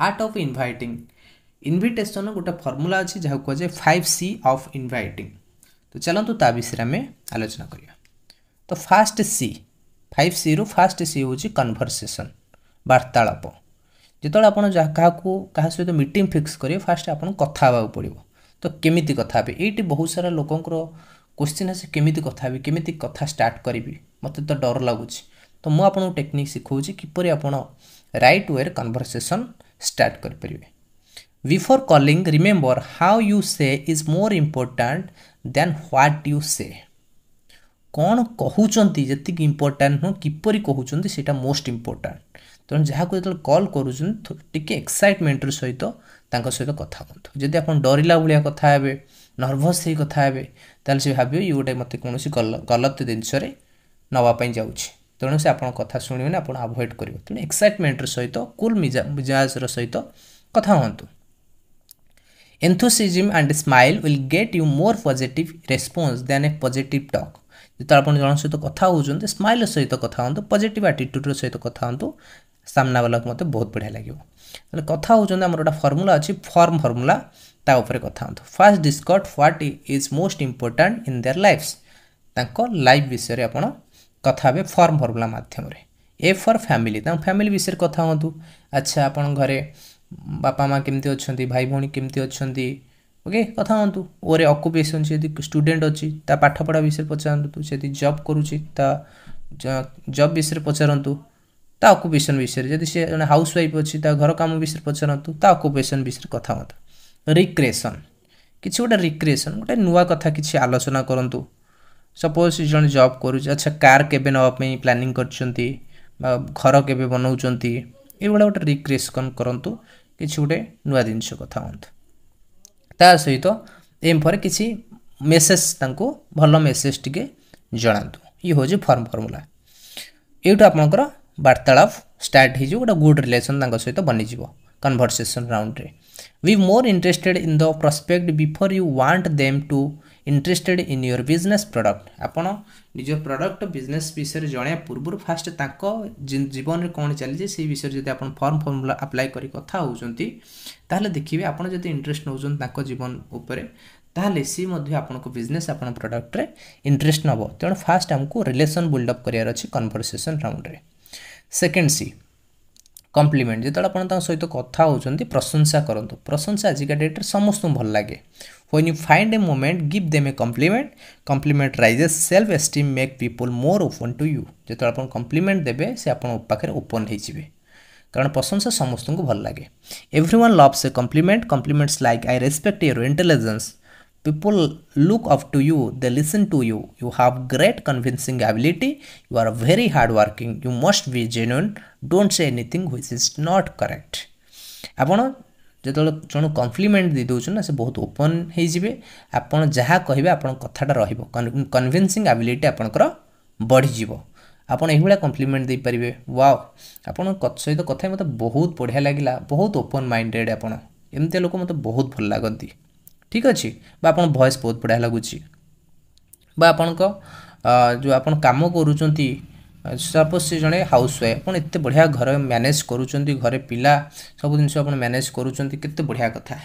ଆର୍ଟ ଅଫ୍ ଇନଭାଇଟିଂ ଇନଭିଟେସନ୍ ଗୋଟେ ଫର୍ମୁଲା ଅଛି ଯାହାକୁ କୁହାଯାଏ ଫାଇଭ୍ ସି ଅଫ୍ ଇନଭାଇଟିଂ ତ ଚାଲନ୍ତୁ ତା ବିଷୟରେ ଆମେ ଆଲୋଚନା କରିବା ତ first C five C first C ହେଉଛି କନଭରସେସନ୍ ବାର୍ତ୍ତାଳାପ ଯେତେବେଳେ ଆପଣ କାହାକୁ କାହା ସହିତ ମିଟିଂ ଫିକ୍ସ କରିବେ ଫାଷ୍ଟ ଆପଣଙ୍କୁ କଥା ହେବାକୁ ପଡ଼ିବ ତ କେମିତି କଥା ହେବେ ଏଇଠି ବହୁତ ସାରା ଲୋକଙ୍କର କୋଶ୍ଚିନ୍ ଆସେ କେମିତି କଥା ହେବି କେମିତି କଥା ଷ୍ଟାର୍ଟ କରିବି ମୋତେ ତ ଡର ଲାଗୁଛି ତ ମୁଁ ଆପଣଙ୍କୁ ଟେକ୍ନିକ୍ ଶିଖାଉଛି କିପରି ଆପଣ ରାଇଟ୍ ୱେରେ କନଭରସେସନ୍ ଷ୍ଟାର୍ଟ କରିପାରିବେ before calling remember how you say is more important than what you say କ'ଣ କହୁଛନ୍ତି ଯେତିକି ଇମ୍ପୋର୍ଟାଣ୍ଟ ନୁହଁ କିପରି କହୁଛନ୍ତି ସେଇଟା ମୋଷ୍ଟ ଇମ୍ପୋର୍ଟାଣ୍ଟ ତେଣୁ ଯାହାକୁ ଯେତେବେଳେ କଲ୍ କରୁଛନ୍ତି ଟିକେ ଏକ୍ସାଇଟମେଣ୍ଟର ସହିତ ତାଙ୍କ ସହିତ କଥା ହୁଅନ୍ତୁ ଯଦି ଆପଣ ଡରିଲା ଭଳିଆ କଥା ହେବେ ନର୍ଭସ୍ ହେଇ କଥା ହେବେ ତାହେଲେ ସେ ଭାବିବେ ଇଏ ଗୋଟେ ମୋତେ କୌଣସି ଗଲତ ଜିନିଷରେ ନେବା ପାଇଁ ଯାଉଛି ତେଣୁ ସେ ଆପଣଙ୍କ କଥା ଶୁଣିବେନି ଆପଣ ଆଭଏଡ଼ କରିବେ ତେଣୁ ଏକ୍ସାଇଟମେଣ୍ଟର ସହିତ କୁଲ୍ ମିଜାଜର ସହିତ କଥା ହୁଅନ୍ତୁ enthusiasm and smile will get you more positive response than a positive talk ଯେତେବେଳେ ଆପଣ ଜଣଙ୍କ ସହିତ କଥା ହେଉଛନ୍ତି ସ୍ମାଇଲ୍ର ସହିତ କଥା ହୁଅନ୍ତୁ ପଜିଟିଭ୍ ଆଟିଟ୍ୟୁଡ଼୍ର ସହିତ କଥା ହୁଅନ୍ତୁ ସାମ୍ନାବାଲାକୁ ମୋତେ ବହୁତ ବଢ଼ିଆ ଲାଗିବ ତାହେଲେ କଥା ହେଉଛନ୍ତି ଆମର ଗୋଟେ ଫର୍ମୁଲା ଅଛି ଫର୍ମ ଫର୍ମୁଲା ତା ଉପରେ କଥା ହୁଅନ୍ତୁ first discuss what is most important in their lives ତାଙ୍କ ଲାଇଫ୍ ବିଷୟରେ ଆପଣ କଥା ହେବେ ଫର୍ମ ଫର୍ମୁଲା ମାଧ୍ୟମରେ ଏ ଫର୍ ଫ୍ୟାମିଲି ତାଙ୍କ ଫ୍ୟାମିଲି ବିଷୟରେ କଥା ହୁଅନ୍ତୁ ଆଚ୍ଛା ଆପଣଙ୍କ ଘରେ ବାପା ମାଆ କେମିତି ଅଛନ୍ତି ଭାଇ ଭଉଣୀ କେମିତି ଅଛନ୍ତି ଓକେ କଥା ହୁଅନ୍ତୁ ଓରେ ଅକୁପେସନ୍ ଯଦି ଷ୍ଟୁଡେଣ୍ଟ ଅଛି ତା ପାଠପଢ଼ା ବିଷୟରେ ପଚାରନ୍ତୁ ଯଦି ଜବ୍ କରୁଛି ତା ଜବ୍ ବିଷୟରେ ପଚାରନ୍ତୁ ତା ଅକୁପେସନ୍ ବିଷୟରେ ଯଦି ସେ ଜଣେ ହାଉସ୍ ୱାଇଫ୍ ଅଛି ତା ଘର କାମ ବିଷୟରେ ପଚାରନ୍ତୁ ତା ଅକୁପେସନ୍ ବିଷୟରେ କଥା ହୁଅନ୍ତୁ ରିକ୍ରିଏସନ୍ କିଛି ଗୋଟେ ରିକ୍ରିଏସନ୍ ଗୋଟେ ନୂଆ କଥା କିଛି ଆଲୋଚନା କରନ୍ତୁ सपोज से जन जॉब अच्छा कार के नापी प्लानिंग कर घर के बनाऊँ ये गोटे रिक्रिएसन करूँ कि गोटे नुआ जिनस कथा हूँ ता सहित एम पर किसी मेसेज तक भल मेसेज टी जनातु ये हूँ फर्म फर्मूला यू आप वार्तालाप स्टार्ट गोटे गुड रिलेसन सहित बनीज कनभरसेसन राउंड्रे में be more interested in the prospect before you want them to interested in your business product ଆପଣ ନିଜ ପ୍ରଡ଼କ୍ଟ ବିଜନେସ୍ ବିଷୟରେ ଜଣାଇବା ପୂର୍ବରୁ ଫାଷ୍ଟ ତାଙ୍କ ଜୀବନରେ କ'ଣ ଚାଲିଛି ସେଇ ବିଷୟରେ ଯଦି ଆପଣ ଫର୍ମ ଫର୍ମୁଲା ଆପ୍ଲାଏ କରି କଥା ହେଉଛନ୍ତି ତାହେଲେ ଦେଖିବେ ଆପଣ ଯଦି ଇଣ୍ଟରେଷ୍ଟ ନେଉଛନ୍ତି ତାଙ୍କ ଜୀବନ ଉପରେ ତାହେଲେ ସି ମଧ୍ୟ ଆପଣଙ୍କ ବିଜନେସ୍ ଆପଣ ପ୍ରଡ଼କ୍ଟରେ ଇଣ୍ଟରେଷ୍ଟ ନେବ ତେଣୁ ଫାଷ୍ଟ ଆମକୁ ରିଲେସନ୍ ବିଲ୍ଡଅପ୍ କରିବାର ଅଛି କନଭରସେସନ୍ ରାଉଣ୍ଡରେ ସେକେଣ୍ଡ ସି କମ୍ପ୍ଲିମେଣ୍ଟ ଯେତେବେଳେ ଆପଣ ତାଙ୍କ ସହିତ କଥା ହେଉଛନ୍ତି ପ୍ରଶଂସା କରନ୍ତୁ ପ୍ରଶଂସା ଆଜିକା ଡେଟ୍ରେ ସମସ୍ତଙ୍କୁ ଭଲ ଲାଗେ when you find a moment give them a compliment compliment raises self esteem make people more open to you ଯେତେବେଳେ ଆପଣ କମ୍ପ୍ଲିମେଣ୍ଟ ଦେବେ ସେ ଆପଣଙ୍କ ପାଖରେ ଓପନ୍ ହେଇଯିବେ କାରଣ ପ୍ରଶଂସା ସମସ୍ତଙ୍କୁ ଭଲ ଲାଗେ everyone loves a compliment compliments like I respect your intelligence people look up to you they listen to you you have great convincing ability you are very hardworking you must be genuine don't say anything which is not correct ଆପଣ ଯେତେବେଳେ ଜଣକୁ complement ଦେଇ ଦେଉଛନ୍ତି ନା ସେ ବହୁତ open ହେଇଯିବେ ଆପଣ ଯାହା କହିବେ ଆପଣଙ୍କ କଥାଟା ରହିବ କନଭିନ୍ସିଂ ଆବିଲିଟି ଆପଣଙ୍କର ବଢ଼ିଯିବ ଆପଣ ଏହିଭଳିଆ କମ୍ପ୍ଲିମେଣ୍ଟ ଦେଇପାରିବେ ୱାଓ ଆପଣଙ୍କ ସହିତ କଥା ମୋତେ ବହୁତ ବଢ଼ିଆ ଲାଗିଲା ବହୁତ ଓପନ୍ ମାଇଣ୍ଡେଡ଼୍ ଆପଣ ଏମିତିଆ ଲୋକ ମୋତେ ବହୁତ ଭଲ ଲାଗନ୍ତି ঠিক ଅଛି ବା ଆପଣ ଭଏସ୍ ବହୁତ ବଢ଼ିଆ ଲାଗୁଛି ବା ଆପଣଙ୍କ ଯେଉଁ ଆପଣ କାମ କରୁଛନ୍ତି ସପୋଜ୍ ସେ ଜଣେ ହାଉସ୍ ୱାଇଫ୍ ଆପଣ ଏତେ ବଢ଼ିଆ ଘର ମ୍ୟାନେଜ୍ କରୁଛନ୍ତି ଘରେ ପିଲା ସବୁ ଜିନିଷ ଆପଣ ମ୍ୟାନେଜ୍ କରୁଛନ୍ତି କେତେ ବଢ଼ିଆ କଥା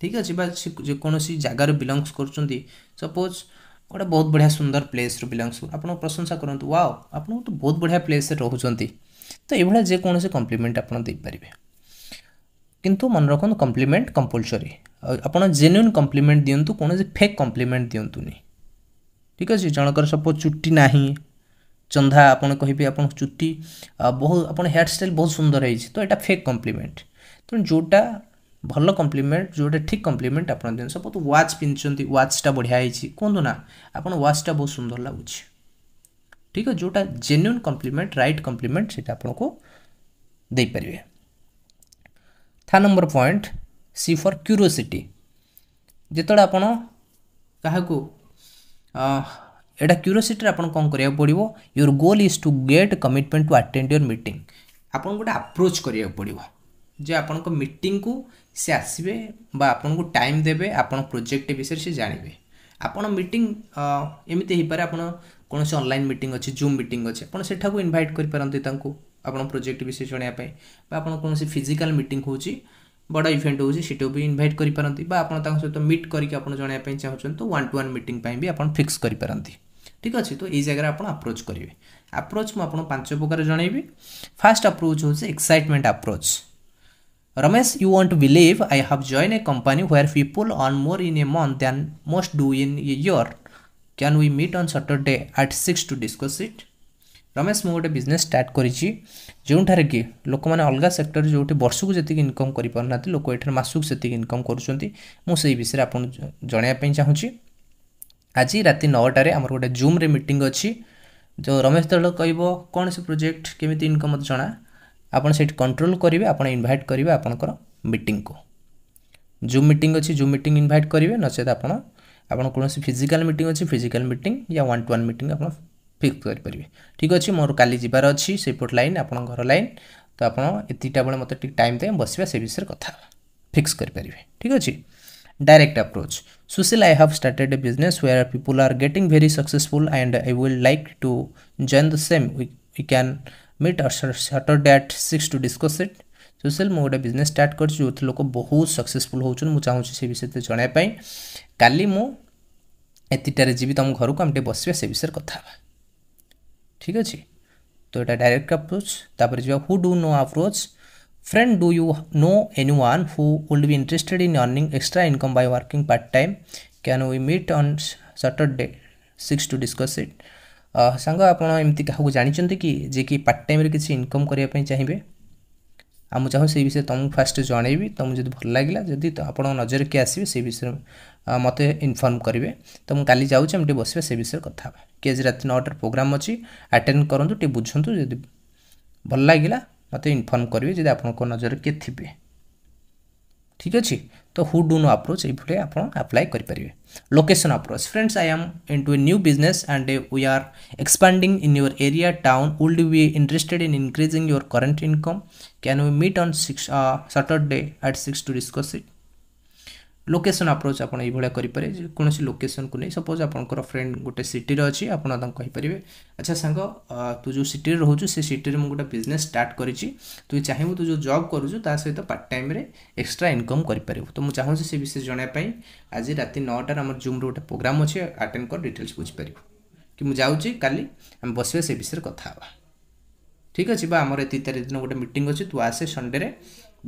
ଠିକ୍ ଅଛି ବା ଯେକୌଣସି ଜାଗାରୁ ବିଲଙ୍ଗସ୍ କରୁଛନ୍ତି ସପୋଜ୍ ଗୋଟେ ବହୁତ ବଢ଼ିଆ ସୁନ୍ଦର ପ୍ଲେସ୍ରୁ ବିଲଙ୍ଗସ୍ ଆପଣ ପ୍ରଶଂସା କରନ୍ତୁ ୱାଓ ଆପଣ ଗୋଟେ ବହୁତ ବଢ଼ିଆ ପ୍ଲେସ୍ରେ ରହୁଛନ୍ତି ତ ଏଭଳିଆ ଯେକୌଣସି କମ୍ପ୍ଲିମେଣ୍ଟ ଆପଣ ଦେଇପାରିବେ କିନ୍ତୁ ମନେ ରଖନ୍ତୁ କମ୍ପ୍ଲିମେଣ୍ଟ କମ୍ପଲସରି ଆପଣ ଜେନ୍ୟୁନ୍ କମ୍ପ୍ଲିମେଣ୍ଟ ଦିଅନ୍ତୁ କୌଣସି ଫେକ୍ କମ୍ପ୍ଲିମେଣ୍ଟ ଦିଅନ୍ତୁନି ଠିକ୍ ଅଛି ଜଣଙ୍କର ସପୋଜ୍ ଚୁଟି ନାହିଁ ଚନ୍ଦା ଆପଣ କହିବେ ଆପଣ ଚୁଟି ବହୁତ ଆପଣ ହେୟାର ଷ୍ଟାଇଲ୍ ବହୁତ ସୁନ୍ଦର ହେଇଛି ତ ଏଇଟା ଫେକ୍ କମ୍ପ୍ଲିମେଣ୍ଟ ତେଣୁ ଯେଉଁଟା ଭଲ କମ୍ପ୍ଲିମେଣ୍ଟ ଯେଉଁଟା ଠିକ୍ କମ୍ପ୍ଲିମେଣ୍ଟ ଆପଣ ଦିଅନ୍ତୁ ସପୋଜ୍ ୱାଚ୍ ପିନ୍ଧୁଛନ୍ତି ୱାଚ୍ଟା ବଢ଼ିଆ ହେଇଛି କୁହନ୍ତୁ ନା ଆପଣ ୱାଚ୍ଟା ବହୁତ ସୁନ୍ଦର ଲାଗୁଛି ଠିକ୍ ଅଛି ଯେଉଁଟା ଜେନ୍ୟୁନ୍ କମ୍ପ୍ଲିମେଣ୍ଟ ରାଇଟ୍ କମ୍ପ୍ଲିମେଣ୍ଟ ସେଇଟା ଆପଣଙ୍କୁ ଦେଇପାରିବେ था नंबर पॉइंट सी फर क्यूरीओसीटी ଯେତେବେଳେ ଆପଣ କାହାକୁ ଏଇଟା କ୍ୟୁରିଓସିଟିରେ ଆପଣ କ'ଣ କରିବାକୁ ପଡ଼ିବ your goal is to get commitment to attend your meeting ଆପଣଙ୍କୁ ଗୋଟେ ଆପ୍ରୋଚ୍ କରିବାକୁ ପଡ଼ିବ ଯେ ଆପଣଙ୍କ ମିଟିଂକୁ ସେ ଆସିବେ ବା ଆପଣଙ୍କୁ ଟାଇମ୍ ଦେବେ ଆପଣ ପ୍ରୋଜେକ୍ଟ ବିଷୟରେ ସେ ଜାଣିବେ ଆପଣ ମିଟିଂ ଏମିତି ହେଇପାରେ ଆପଣ କୌଣସି ଅନଲାଇନ୍ ମିଟିଂ ଅଛି ଜୁମ୍ ମିଟିଂ ଅଛି ଆପଣ ସେଠାକୁ ଇନଭାଇଟ୍ କରିପାରନ୍ତି ତାଙ୍କୁ ଆପଣ ପ୍ରୋଜେକ୍ଟ ବିଷୟ ଜଣାଇବା ପାଇଁ ବା ଆପଣ କୌଣସି ଫିଜିକାଲ୍ ମିଟିଂ ହେଉଛି ବଡ଼ ଇଭେଣ୍ଟ ହେଉଛି ସେଟାକୁ ବି ଇନଭାଇଟ୍ କରିପାରନ୍ତି ବା ଆପଣ ତାଙ୍କ ସହିତ ମିଟ୍ କରିକି ଆପଣ ଜଣାଇବା ପାଇଁ ଚାହୁଁଛନ୍ତି ତ ୱାନ୍ ଟୁ ୱାନ୍ ମିଟିଂ ପାଇଁ ବି ଆପଣ ଫିକ୍ସ କରିପାରନ୍ତି ଠିକ୍ ଅଛି ତ ଏଇ ଜାଗାରେ ଆପଣ ଆପ୍ରୋଚ୍ କରିବେ ଆପ୍ରୋଚ୍ ମୁଁ ଆପଣଙ୍କୁ ପାଞ୍ଚ ପ୍ରକାର ଜଣାଇବି ଫାର୍ଷ୍ଟ ଆପ୍ରୋଚ୍ ହେଉଛି excitement approach Ramesh you want to believe I have join a company where people earn more in a month than most do in a year can we meet on Saturday at six to discuss it Ramesh ମୁଁ ଗୋଟେ business start କରିଛି ଯେଉଁଠାରେ କି ଲୋକମାନେ ଅଲଗା ସେକ୍ଟରରେ ଯେଉଁଠି ବର୍ଷକୁ ଯେତିକି ଇନକମ୍ କରିପାରୁନାହାନ୍ତି ଲୋକ ଏଠାରେ ମାସକୁ ସେତିକି ଇନକମ୍ କରୁଛନ୍ତି ମୁଁ ସେହି ବିଷୟରେ ଆପଣଙ୍କୁ ଜଣାଇବା ପାଇଁ ଚାହୁଁଛି ଆଜି ରାତି ନଅଟାରେ ଆମର ଗୋଟେ ଜୁମ୍ରେ ମିଟିଂ ଅଛି ଯେଉଁ ରମେଶ ଦଳ କହିବ କ'ଣ ସେ ପ୍ରୋଜେକ୍ଟ କେମିତି ଇନକମ୍ ମୋତେ ଜଣା ଆପଣ ସେଇଠି କଣ୍ଟ୍ରୋଲ୍ କରିବେ ଆପଣ ଇନଭାଇଟ୍ କରିବେ ଆପଣଙ୍କର ମିଟିଂକୁ ଜୁମ୍ ମିଟିଂ ଅଛି ଜୁମ୍ ମିଟିଂ ଇନଭାଇଟ୍ କରିବେ ନଚେତ୍ ଆପଣ ଆପଣ କୌଣସି ଫିଜିକାଲ୍ ମିଟିଂ ଅଛି physical meeting yeah one to one meeting ଆପଣ ଫିକ୍ସ କରିପାରିବେ ଠିକ୍ ଅଛି ମୋର କାଲି ଯିବାର ଅଛି ସେଇପଟ ଲାଇନ୍ ଆପଣଙ୍କ ଘର ଲାଇନ୍ ତ ଆପଣ ଏତିକିଟା ବେଳେ ମୋତେ ଟିକେ ଟାଇମ୍ ଦେବେ ବସିବା ସେ ବିଷୟରେ କଥା ହେବା ଫିକ୍ସ କରିପାରିବେ ଠିକ୍ ଅଛି direct approach Sushil I have started a business where people are getting very successful and I will like to join the same we can meet Saturday at six to discuss it Sushil ମୁଁ ଗୋଟେ business start କରିଛି ଯେଉଁଥିରେ ଲୋକ ବହୁତ successful ହେଉଛନ୍ତି ମୁଁ ଚାହୁଁଛି ସେ ବିଷୟରେ ଜଣାଇବା ପାଇଁ କାଲି ମୁଁ ଏତିଟାରେ ଯିବି ତୁମ ଘରକୁ ଆମେ ଟିକେ ବସିବା ସେ ବିଷୟରେ କଥା ହେବା ঠিক ଅଛି ତ ଏଇଟା ଡାଇରେକ୍ଟ ଆପ୍ରୋଚ୍ ତାପରେ ଯିବା who do know approach friend do you know anyone who will be interested in earning extra income by working part time can we meet on Saturday six to discuss it ସାଙ୍ଗ ଆପଣ ଏମିତି କାହାକୁ ଜାଣିଛନ୍ତି କି ଯେ କି part ଟାଇମ୍ରେ କିଛି ଇନକମ୍ କରିବା ପାଇଁ ଚାହିଁବେ ଆଉ ମୁଁ ଚାହୁଁ ସେଇ ବିଷୟରେ ତୁମକୁ ଫାଷ୍ଟ ଜଣେଇବି ତୁମକୁ ଯଦି ଭଲ ଲାଗିଲା ଯଦି ଆପଣଙ୍କ ନଜରରେ କିଏ ଆସିବେ ସେଇ ବିଷୟରେ ମୋତେ ଇନଫର୍ମ କରିବେ ତ ମୁଁ କାଲି ଯାଉଛି ଆମେ ଟିକେ ବସିବା ସେ ବିଷୟରେ କଥା ହେବା କି ଆଜି ରାତି ନଅଟାରେ ପ୍ରୋଗ୍ରାମ୍ ଅଛି ଆଟେଣ୍ଡ କରନ୍ତୁ ଟିକେ ବୁଝନ୍ତୁ ଯଦି ଭଲ ଲାଗିଲା ମୋତେ ଇନଫର୍ମ କରିବେ ଯଦି ଆପଣଙ୍କ ନଜରରେ କିଏ ଥିବେ ଠିକ୍ ଅଛି ତ ହୁ ଡୁ ନୋ ଆପ୍ରୋଚ୍ ଏଇଭଳି ଆପଣ ଆପ୍ଲାଏ କରିପାରିବେ location approach friends I am into a new business and we are expanding in your area town would be interested in increasing your current income can you meet on six Saturday at six to discuss it location approach ଆପଣ ଏଇଭଳିଆ କରିପାରିବେ ଯେକୌଣସି ଲୋକେସନ୍କୁ ନେଇ suppose ଆପଣଙ୍କର friend ଗୋଟେ ସିଟିରେ ଅଛି ଆପଣ ତାଙ୍କୁ କହିପାରିବେ ଆଚ୍ଛା ସାଙ୍ଗ ତୁ ଯେଉଁ ସିଟିରେ ରହୁଛୁ ସେ ସିଟିରେ ମୁଁ ଗୋଟେ ବିଜନେସ୍ ଷ୍ଟାର୍ଟ କରିଛି ତୁ ଚାହିଁବୁ ତୁ ଯେଉଁ ଜବ୍ କରୁଛୁ ତା ସହିତ ପାର୍ଟ ଟାଇମ୍ରେ ଏକ୍ସଟ୍ରା ଇନକମ୍ କରିପାରିବୁ ତ ମୁଁ ଚାହୁଁଛି ସେ ବିଷୟ ଜାଣିବା ପାଇଁ ଆଜି ରାତି ନଅଟାରେ ଆମର ଜୁମ୍ରେ ଗୋଟେ ପ୍ରୋଗ୍ରାମ୍ ଅଛି ଆଟେଣ୍ଡ କର ଡିଟେଲ୍ସ ବୁଝିପାରିବୁ କି ମୁଁ ଯାଉଛି କାଲି ଆମେ ବସିବା ସେ ବିଷୟରେ କଥା ହେବା ଠିକ୍ ଅଛି ବା ଆମର ଏତିକି ତାରିଖ ଦିନ ଗୋଟେ ମିଟିଂ ଅଛି ତୁ ଆସେ ସଣ୍ଡେରେ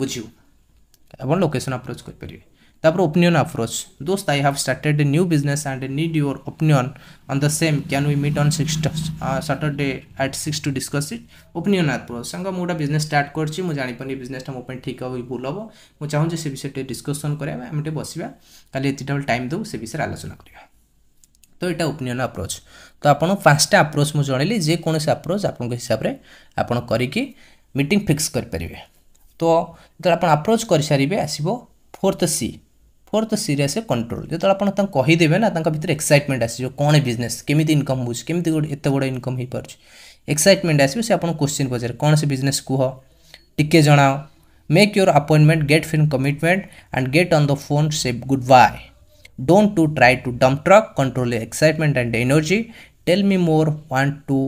ବୁଝିବୁ ଆପଣ ଲୋକେସନ୍ ଆପ୍ରୋଚ୍ କରିପାରିବେ Tapra opinion approach. Dost, I have started a new business and I need your opinion on the same. Can we meet on six uh, Saturday at six to discuss it? Opinion approach. संग ମୁଁ ଗୋଟେ business start କରିଛି ମୁଁ ଜାଣିପାରୁନି ବିଜନେସ୍ଟା ମୋ ପାଇଁ ଠିକ୍ ହେବ କି ଭୁଲ ହେବ ମୁଁ ଚାହୁଁଛି ସେ ବିଷୟରେ ଟିକେ ଡିସ୍କସନ୍ କରିବା ଆମେ ଟିକେ ବସିବା କାଲି ଏତିକିଟା ବେଳେ ଟାଇମ୍ ଦେବୁ ସେ ବିଷୟରେ ଆଲୋଚନା କରିବା ତ ଏଇଟା ଓପିନିଅନ୍ ଆପ୍ରୋଚ୍ ତ ଆପଣ ପାଞ୍ଚଟା ଆପ୍ରୋଚ୍ ମୁଁ ଜଣେଇଲି ଯେକୌଣସି ଆପ୍ରୋଚ୍ ଆପଣଙ୍କ ହିସାବରେ ଆପଣ କରିକି ମିଟିଂ ଫିକ୍ସ କରିପାରିବେ ତ ଯେତେବେଳେ ଆପଣ ଆପ୍ରୋଚ୍ କରିସାରିବେ ଆସିବ ଫୋର୍ଥ ସି फोर तो सीरीयस कंट्रोल जो आपदेवे ना भितर एक्साइटमेंट आसो कौन बिजनेस केमी इनकम होमी एत बड़ इनकम हो पार्छे एक्साइटमेंट आसो से आपको क्वेश्चन पचारे कौन से बिजनेस कह टे जनाओ make your appointment get firm commitment and get on the phone say goodbye don't to try to dump truck control excitement and energy tell me more want to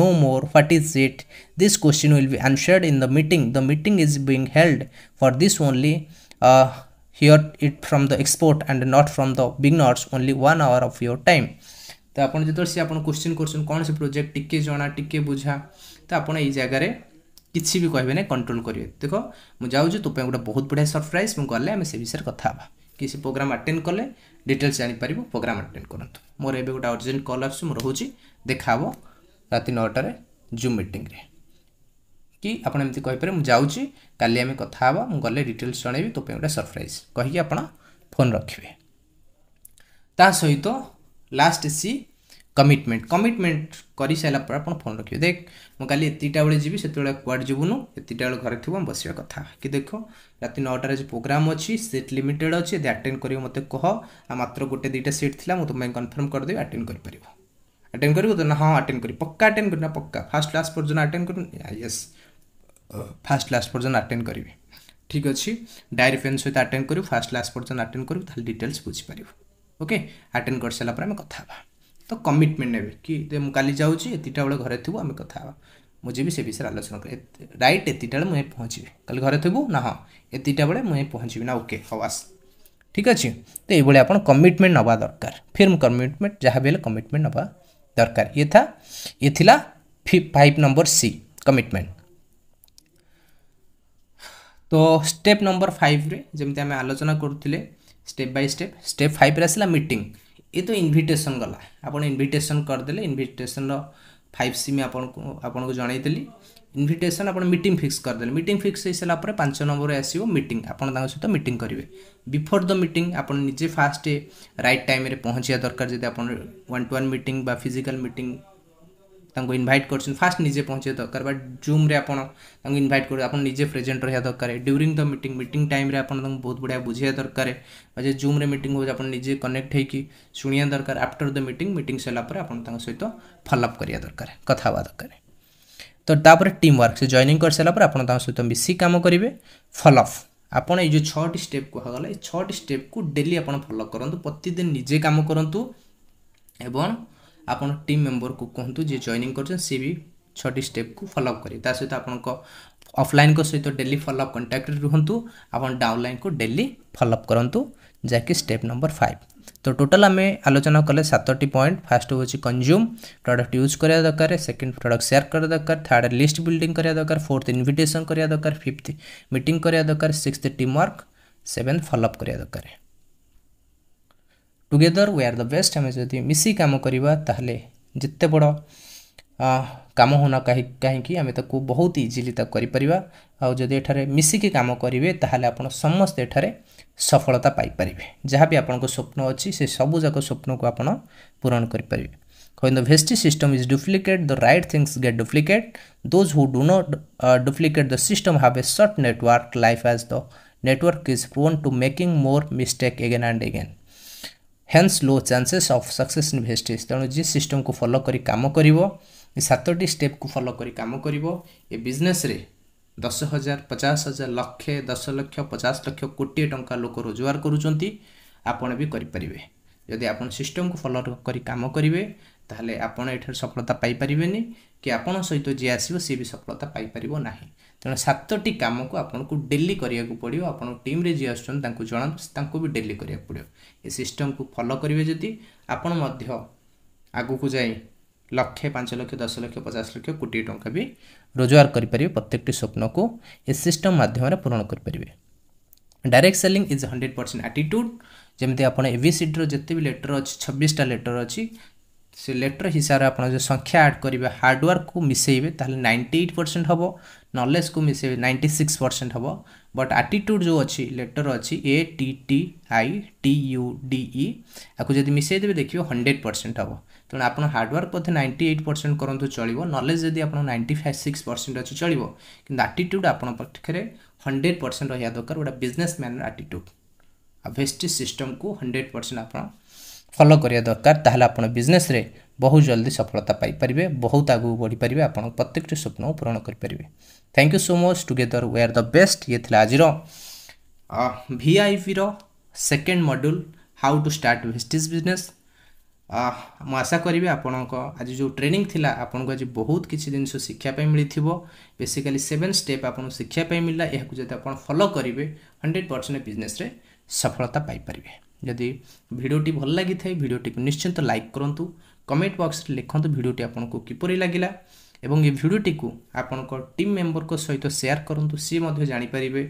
know more what is it this question will be answered in the meeting the meeting is being held for this only hear it from the expert and not from the beginners only one hour of your time ତ ଆପଣ ଯେତେବେଳେ ସେ ଆପଣ question କରୁଛନ୍ତି କ'ଣ ସେ project ଟିକିଏ ଜଣା ଟିକିଏ ବୁଝା ତ ଆପଣ ଏଇ ଜାଗାରେ କିଛି ବି କହିବେନି କଣ୍ଟ୍ରୋଲ କରିବେ ଦେଖ ମୁଁ ଯାଉଛି ତୋ ପାଇଁ ଗୋଟେ ବହୁତ ବଢ଼ିଆ ସରପ୍ରାଇଜ୍ ମୁଁ ଗଲେ ଆମେ ସେ ବିଷୟରେ କଥା ହେବା କି ସେ ପ୍ରୋଗ୍ରାମ୍ ଆଟେଣ୍ଡ କଲେ ଡିଟେଲ୍ସ ଜାଣିପାରିବ ପ୍ରୋଗ୍ରାମ୍ ଆଟେଣ୍ଡ କରନ୍ତୁ ମୋର ଏବେ ଗୋଟେ ଅର୍ଜେଣ୍ଟ କଲ୍ ଆସୁଛି ମୁଁ ରହୁଛି ଦେଖା ହେବ ରାତି ନଅଟାରେ ଜୁମ୍ ମିଟିଂରେ କି ଆପଣ ଏମିତି କହିପାରିବେ ମୁଁ ଯାଉଛି କାଲି ଆମେ କଥା ହେବା ମୁଁ ଗଲେ ଡିଟେଲ୍ସ ଜଣେଇବି ତୋ ପାଇଁ ଗୋଟେ ସରପ୍ରାଇଜ୍ କହିକି ଆପଣ ଫୋନ୍ ରଖିବେ ତା ସହିତ ଲାଷ୍ଟ ସି କମିଟମେଣ୍ଟ କମିଟମେଣ୍ଟ କରିସାରିଲା ପରେ ଆପଣ ଫୋନ୍ ରଖିବେ ଦେଖ ମୁଁ କାଲି ଏତିକିଟା ବେଳେ ଯିବି ସେତେବେଳେ କୁଆଡ଼େ ଯିବୁନୁ ଏତିକିଟା ବେଳେ ଘରେ ଥିବୁ ଆମେ ବସିବା କଥା କି ଦେଖ ରାତି ନଅଟାରେ ଆଜି ପ୍ରୋଗ୍ରାମ୍ ଅଛି ସିଟ୍ ଲିମିଟେଡ଼୍ ଅଛି ଯଦି ଆଟେଣ୍ଡ କରିବ ମୋତେ କହ ଆଉ ମାତ୍ର ଗୋଟେ ଦୁଇଟା ସିଟ୍ ଥିଲା ମୁଁ ତୁମ ପାଇଁ କନଫର୍ମ କରିଦେବି ଆଟେଣ୍ଡ କରିପାରିବ ଆଟେଣ୍ଡ କରିବୁ ତ ନା ହଁ ଆଟେଣ୍ଡ କରିବି ପକ୍କା ଆଟେଣ୍ଡ କରିବି ନା ପକ୍କା ଫାର୍ଷ୍ଟ କ୍ଲାସ୍ ପର୍ଯ୍ୟନ୍ତ ଆଟେଣ୍ଡ କରିବୁ ୟେସ୍ फास्ट लास्ट पर्यटन आटेड करेंगे ठीक अच्छे डायरी पेन सहित आटेड करूँ फास्ट लास्ट पर्यटन आटेड करू तो डिटेल्स बुझीपर ओके आटेड कर सारापर आम कथा तो कमिटमेंट ने कि काली जाऊँ एतीटा बेल घर थी आम कथा मुझे भी से विषय आलोचना करें रईट एतीटा बेल मुझे पहुँचे कल घर थी ना हाँ एतीटा बेल मुझे पहुँचबी ना ओके हवास ठीक अच्छे तो ये आप कमिटमेंट ना दरकार फिर मुझे कमिटमेंट जहाँ भी हेल्ला कमिटमेंट ना दरकार ये था ये फाइव नंबर सी कमिटमेंट তো স্টেপ ନମ୍ବର ଫାଇଭରେ ଯେମିତି ଆମେ ଆଲୋଚନା କରୁଥିଲେ ଷ୍ଟେପ୍ ବାଇ ଷ୍ଟେପ୍ ଷ୍ଟେପ୍ ଫାଇଭରେ ଆସିଲା ମିଟିଂ ଏ ତ ଇନଭିଟେସନ୍ ଗଲା ଆପଣ ଇନଭିଟେସନ୍ କରିଦେଲେ ଇନଭିଟେସନ୍ର ଫାଇଭ୍ ସି ମୁଁ ଆପଣଙ୍କୁ ଆପଣଙ୍କୁ ଜଣାଇଥିଲି ଇନଭିଟେସନ୍ ଆପଣ ମିଟିଂ ଫିକ୍ସ କରିଦେଲେ ମିଟିଂ ଫିକ୍ସ ହୋଇସାରିଲା ପରେ ପାଞ୍ଚ ନମ୍ବରରେ ଆସିବ ମିଟିଂ ଆପଣ ତାଙ୍କ ସହିତ ମିଟିଂ କରିବେ ବିଫୋର୍ ଦ ମିଟିଂ ଆପଣ ନିଜେ ଫାଷ୍ଟ ରାଇଟ୍ ଟାଇମ୍ରେ ପହଞ୍ଚିବା ଦରକାର ଯଦି ଆପଣ ୱାନ୍ ଟୁ ୱାନ୍ ମିଟିଂ ବା ଫିଜିକାଲ୍ ମିଟିଂ ତାଙ୍କୁ ଇନଭାଇଟ୍ କରିଛନ୍ତି ଫାଷ୍ଟ ନିଜେ ପହଞ୍ଚିବା ଦରକାର ବା ଜୁମ୍ରେ ଆପଣ ତାଙ୍କୁ ଇନଭାଇଟ୍ କରିବେ ଆପଣ ନିଜେ ପ୍ରେଜେଣ୍ଟ ରହିବା ଦରକାର ଡ୍ୟୁରିଂ ଦ ମିଟିଂ ମିଟିଂ ଟାଇମ୍ରେ ଆପଣ ତାଙ୍କୁ ବହୁତ ବଢ଼ିଆ ବୁଝେଇବା ଦରକାର ବା ଯେ ଜୁମ୍ରେ ମିଟିଂ ହେଉଛି ଆପଣ ନିଜେ କନେକ୍ଟ ହେଇକି ଶୁଣିବା ଦରକାର ଆଫ୍ଟର ଦ ମିଟିଂ ମିଟିଂ ସରିଲା ପରେ ଆପଣ ତାଙ୍କ ସହିତ ଫଲୋଅପ୍ କରିବା ଦରକାର କଥା ହେବା ଦରକାର ତ ତାପରେ ଟିମ୍ ୱାର୍କ ସେ ଜଏନିଂ କରିସାରିଲା ପରେ ଆପଣ ତାଙ୍କ ସହିତ ମିଶି କାମ କରିବେ ଫଲୋଅପ୍ ଆପଣ ଏଇ ଯେଉଁ ଛଅଟି ଷ୍ଟେପ୍ କୁହାଗଲା ଏଇ ଛଅଟି ଷ୍ଟେପ୍କୁ ଡେଲି ଆପଣ ଫଲୋ କରନ୍ତୁ ପ୍ରତିଦିନ ନିଜେ କାମ କରନ୍ତୁ ଏବଂ ଆପଣ ଟିମ୍ ମେମ୍ବରକୁ କୁହନ୍ତୁ ଯିଏ ଜଏନିଂ କରୁଛନ୍ତି ସିଏ ବି ଛଅଟି ଷ୍ଟେପ୍କୁ ଫଲୋଅପ୍ କରିବେ ତା ସହିତ ଆପଣଙ୍କ ଅଫ୍ଲାଇନ୍ଙ୍କ ସହିତ ଡେଲି ଫଲୋଅପ୍ କଣ୍ଟାକ୍ଟରେ ରୁହନ୍ତୁ ଆପଣ ଡାଉନ୍ଲାଇନ୍କୁ ଡେଲି ଫଲୋଅପ୍ କରନ୍ତୁ ଯାହାକି ଷ୍ଟେପ୍ ନମ୍ବର ଫାଇଭ୍ ତ ଟୋଟାଲ୍ ଆମେ ଆଲୋଚନା କଲେ ସାତଟି ପଏଣ୍ଟ ଫାର୍ଷ୍ଟ ହେଉଛି କନଜ୍ୟୁମ୍ ପ୍ରଡ଼କ୍ଟ ୟୁଜ୍ କରିବା ଦରକାର ସେକେଣ୍ଡ ପ୍ରଡ଼କ୍ଟ ସେୟାର କରିବା ଦରକାର ଥାର୍ଡ଼ ଲିଷ୍ଟ ବିଲ୍ଡିଂ କରିବା ଦରକାର ଫୋର୍ଥ ଇନଭିଟେସନ୍ କରିବା ଦରକାର ଫିଫ୍ଥ ମିଟିଂ କରିବା ଦରକାର sixth team work seven follow up କରିବା ଦରକାର together we are the best ଆମେ ଯଦି ମିଶି କାମ କରିବା ତାହେଲେ ଯେତେ ବଡ଼ କାମ ହେଉନା କାହିଁକି କାହିଁକି ଆମେ ତାକୁ ବହୁତ ଇଜିଲି ତାକୁ କରିପାରିବା ଆଉ ଯଦି ଏଠାରେ ମିଶିକି କାମ କରିବେ ତାହେଲେ ଆପଣ ସମସ୍ତେ ଏଠାରେ ସଫଳତା ପାଇପାରିବେ ଯାହା ବି ଆପଣଙ୍କ ସ୍ୱପ୍ନ ଅଛି ସେ ସବୁଯାକ ସ୍ୱପ୍ନକୁ ଆପଣ ପୂରଣ କରିପାରିବେ when the vesti system is duplicate the right things get duplicate those who do not uh, duplicate the system have a short network life as the network is prone to making more mistake again and again hence low chances of success in Vestige ତେଣୁ ଯିଏ ସିଷ୍ଟମ୍କୁ follow କରି କାମ କରିବ ଏ ସାତଟି ଷ୍ଟେପ୍କୁ follow କରି କାମ କରିବ ଏ ବିଜନେସ୍ରେ ଦଶ ହଜାର ପଚାଶ ହଜାର ଲକ୍ଷେ ଦଶ ଲକ୍ଷ ପଚାଶ ଲକ୍ଷ କୋଟିଏ ଟଙ୍କା ଲୋକ ରୋଜଗାର କରୁଛନ୍ତି ଆପଣ ବି କରିପାରିବେ ଯଦି ଆପଣ ସିଷ୍ଟମ୍କୁ ଫଲୋ କରି କାମ କରିବେ ତାହେଲେ ଆପଣ ଏଠାରେ ସଫଳତା ପାଇପାରିବେନି କି ଆପଣଙ୍କ ସହିତ ଯିଏ ଆସିବ ସିଏ ବି ସଫଳତା ପାଇପାରିବ ନାହିଁ ତେଣୁ ସାତଟି କାମକୁ ଆପଣଙ୍କୁ ଡେଲି କରିବାକୁ ପଡ଼ିବ ଆପଣଙ୍କ ଟିମ୍ରେ ଯିଏ ଆସୁଛନ୍ତି ତାଙ୍କୁ ଜଣାନ୍ତୁ ତାଙ୍କୁ ବି ଡେଲି କରିବାକୁ ପଡ଼ିବ ଏ ସିଷ୍ଟମକୁ ଫଲୋ କରିବେ ଯଦି ଆପଣ ମଧ୍ୟ ଆଗକୁ ଯାଇ ଲକ୍ଷେ ପାଞ୍ଚ ଲକ୍ଷ ଦଶ ଲକ୍ଷ ପଚାଶ ଲକ୍ଷ କୋଟିଏ ଟଙ୍କା ବି ରୋଜଗାର କରିପାରିବେ ପ୍ରତ୍ୟେକଟି ସ୍ୱପ୍ନକୁ ଏ ସିଷ୍ଟମ ମାଧ୍ୟମରେ ପୂରଣ କରିପାରିବେ direct selling is hundred percent attitude ଯେମିତି ଆପଣ ଏଭିସିଡ଼ିର ଯେତେ ବି ଲେଟର ଅଛି ଛବିଶଟା ଲେଟର ଅଛି ସେ ଲେଟର୍ ହିସାବରେ ଆପଣ ଯେଉଁ ସଂଖ୍ୟା ଆଡ଼୍ କରିବେ ହାର୍ଡ଼ୱାର୍କକୁ ମିଶାଇବେ ତାହେଲେ ନାଇଣ୍ଟି ଏଇଟ୍ ପରସେଣ୍ଟ ହେବ ନଲେଜକୁ ମିଶାଇବେ ନାଇଣ୍ଟି ସିକ୍ସ ପରସେଣ୍ଟ ହେବ ବଟ୍ ଆଟିଟ୍ୟୁଡ଼୍ ଯେଉଁ ଅଛି ଲେଟର୍ ଅଛି A T T I T U D E ଆକୁ ଯଦି ମିଶାଇଦେବେ ଦେଖିବେ ହଣ୍ଡ୍ରେଡ଼ ପରସେଣ୍ଟ ହେବ ତେଣୁ ଆପଣ ହାର୍ଡ଼ୱାର୍କ ବୋଧେ ନାଇଣ୍ଟି ଏଇଟ୍ ପରସେଣ୍ଟ କରନ୍ତୁ ଚଳିବ ନଲେଜ୍ ଯଦି ଆପଣ ନାଇଣ୍ଟି ଫାଇଭ୍ ସିକ୍ସ ପରସେଣ୍ଟ ଅଛି ଚଳିବ କିନ୍ତୁ ଆଟିଟ୍ୟୁଡ଼୍ ଆପଣଙ୍କ ପାଖରେ ହଣ୍ଡ୍ରେଡ଼ ପରସେଣ୍ଟ ରହିବା ଦରକାର ଗୋଟେ ବିଜନେସ୍ ମ୍ୟାନ୍ର ଆଟିଟ୍ୟୁଡ଼୍ ଆଉ ଭେଷ୍ଟିଜ୍ ସିଷ୍ଟମ୍କୁ ହଣ୍ଡ୍ରେଡ଼ ପରସେଣ୍ଟ ଆପଣ ଫଲୋ କରିବା ଦରକାର ତାହେଲେ ଆପଣ ବିଜନେସ୍ରେ ବହୁତ ଜଲ୍ଦି ସଫଳତା ପାଇପାରିବେ ବହୁତ ଆଗକୁ ବଢ଼ିପାରିବେ ଆପଣ ପ୍ରତ୍ୟେକଟି ସ୍ୱପ୍ନକୁ ପୂରଣ କରିପାରିବେ thank you so much together we are the best ଇଏ ଥିଲା ଆଜିର ଭିଆଇପିର second module how to start Vestige business ମୁଁ ଆଶା କରିବି ଆପଣଙ୍କ ଆଜି ଯେଉଁ ଟ୍ରେନିଂ ଥିଲା ଆପଣଙ୍କୁ ଆଜି ବହୁତ କିଛି ଜିନିଷ ଶିକ୍ଷା ପାଇଁ ମିଳିଥିବ ବେସିକାଲି ସେଭେନ୍ ଷ୍ଟେପ୍ ଆପଣଙ୍କୁ ଶିକ୍ଷା ପାଇଁ ମିଳିଲା ଏହାକୁ ଯଦି ଆପଣ ଫଲୋ କରିବେ ହଣ୍ଡ୍ରେଡ଼ ପରସେଣ୍ଟ ବିଜନେସ୍ରେ ସଫଳତା ପାଇପାରିବେ ଯଦି ଭିଡ଼ିଓଟି ଭଲ ଲାଗିଥାଏ ଭିଡ଼ିଓଟିକୁ ନିଶ୍ଚିନ୍ତ ଲାଇକ୍ କରନ୍ତୁ କମେଣ୍ଟ ବକ୍ସରେ ଲେଖନ୍ତୁ ଭିଡ଼ିଓଟି ଆପଣଙ୍କୁ କିପରି ଲାଗିଲା ଏବଂ ଏ ଭିଡ଼ିଓଟିକୁ ଆପଣଙ୍କ ଟିମ୍ ମେମ୍ବରଙ୍କ ସହିତ ସେୟାର କରନ୍ତୁ ସିଏ ମଧ୍ୟ ଜାଣିପାରିବେ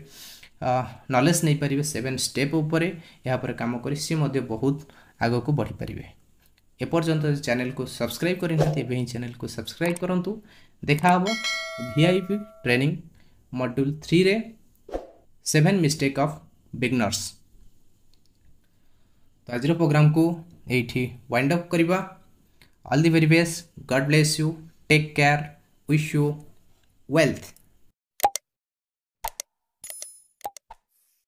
ନଲେଜ ନେଇପାରିବେ ସେଭେନ୍ ଷ୍ଟେପ୍ ଉପରେ ଏହା ଉପରେ କାମ କରି ସିଏ ମଧ୍ୟ ବହୁତ ଆଗକୁ ବଢ଼ିପାରିବେ ଏପର୍ଯ୍ୟନ୍ତ ଚ୍ୟାନେଲକୁ ସବସ୍କ୍ରାଇବ୍ କରିନାହାନ୍ତି ଏବେ ହିଁ ଚ୍ୟାନେଲକୁ ସବସ୍କ୍ରାଇବ୍ କରନ୍ତୁ ଦେଖାହେବ ଭିଆଇପି ଟ୍ରେନିଂ ମଡ୍ୟୁଲ୍ ଥ୍ରୀରେ ସେଭେନ୍ ମିଷ୍ଟେକ୍ ଅଫ୍ ବିଗନର୍ସ तो आज प्रोग्राम को ये वाइंड अप करवा all the very best God bless you take care wish you wealth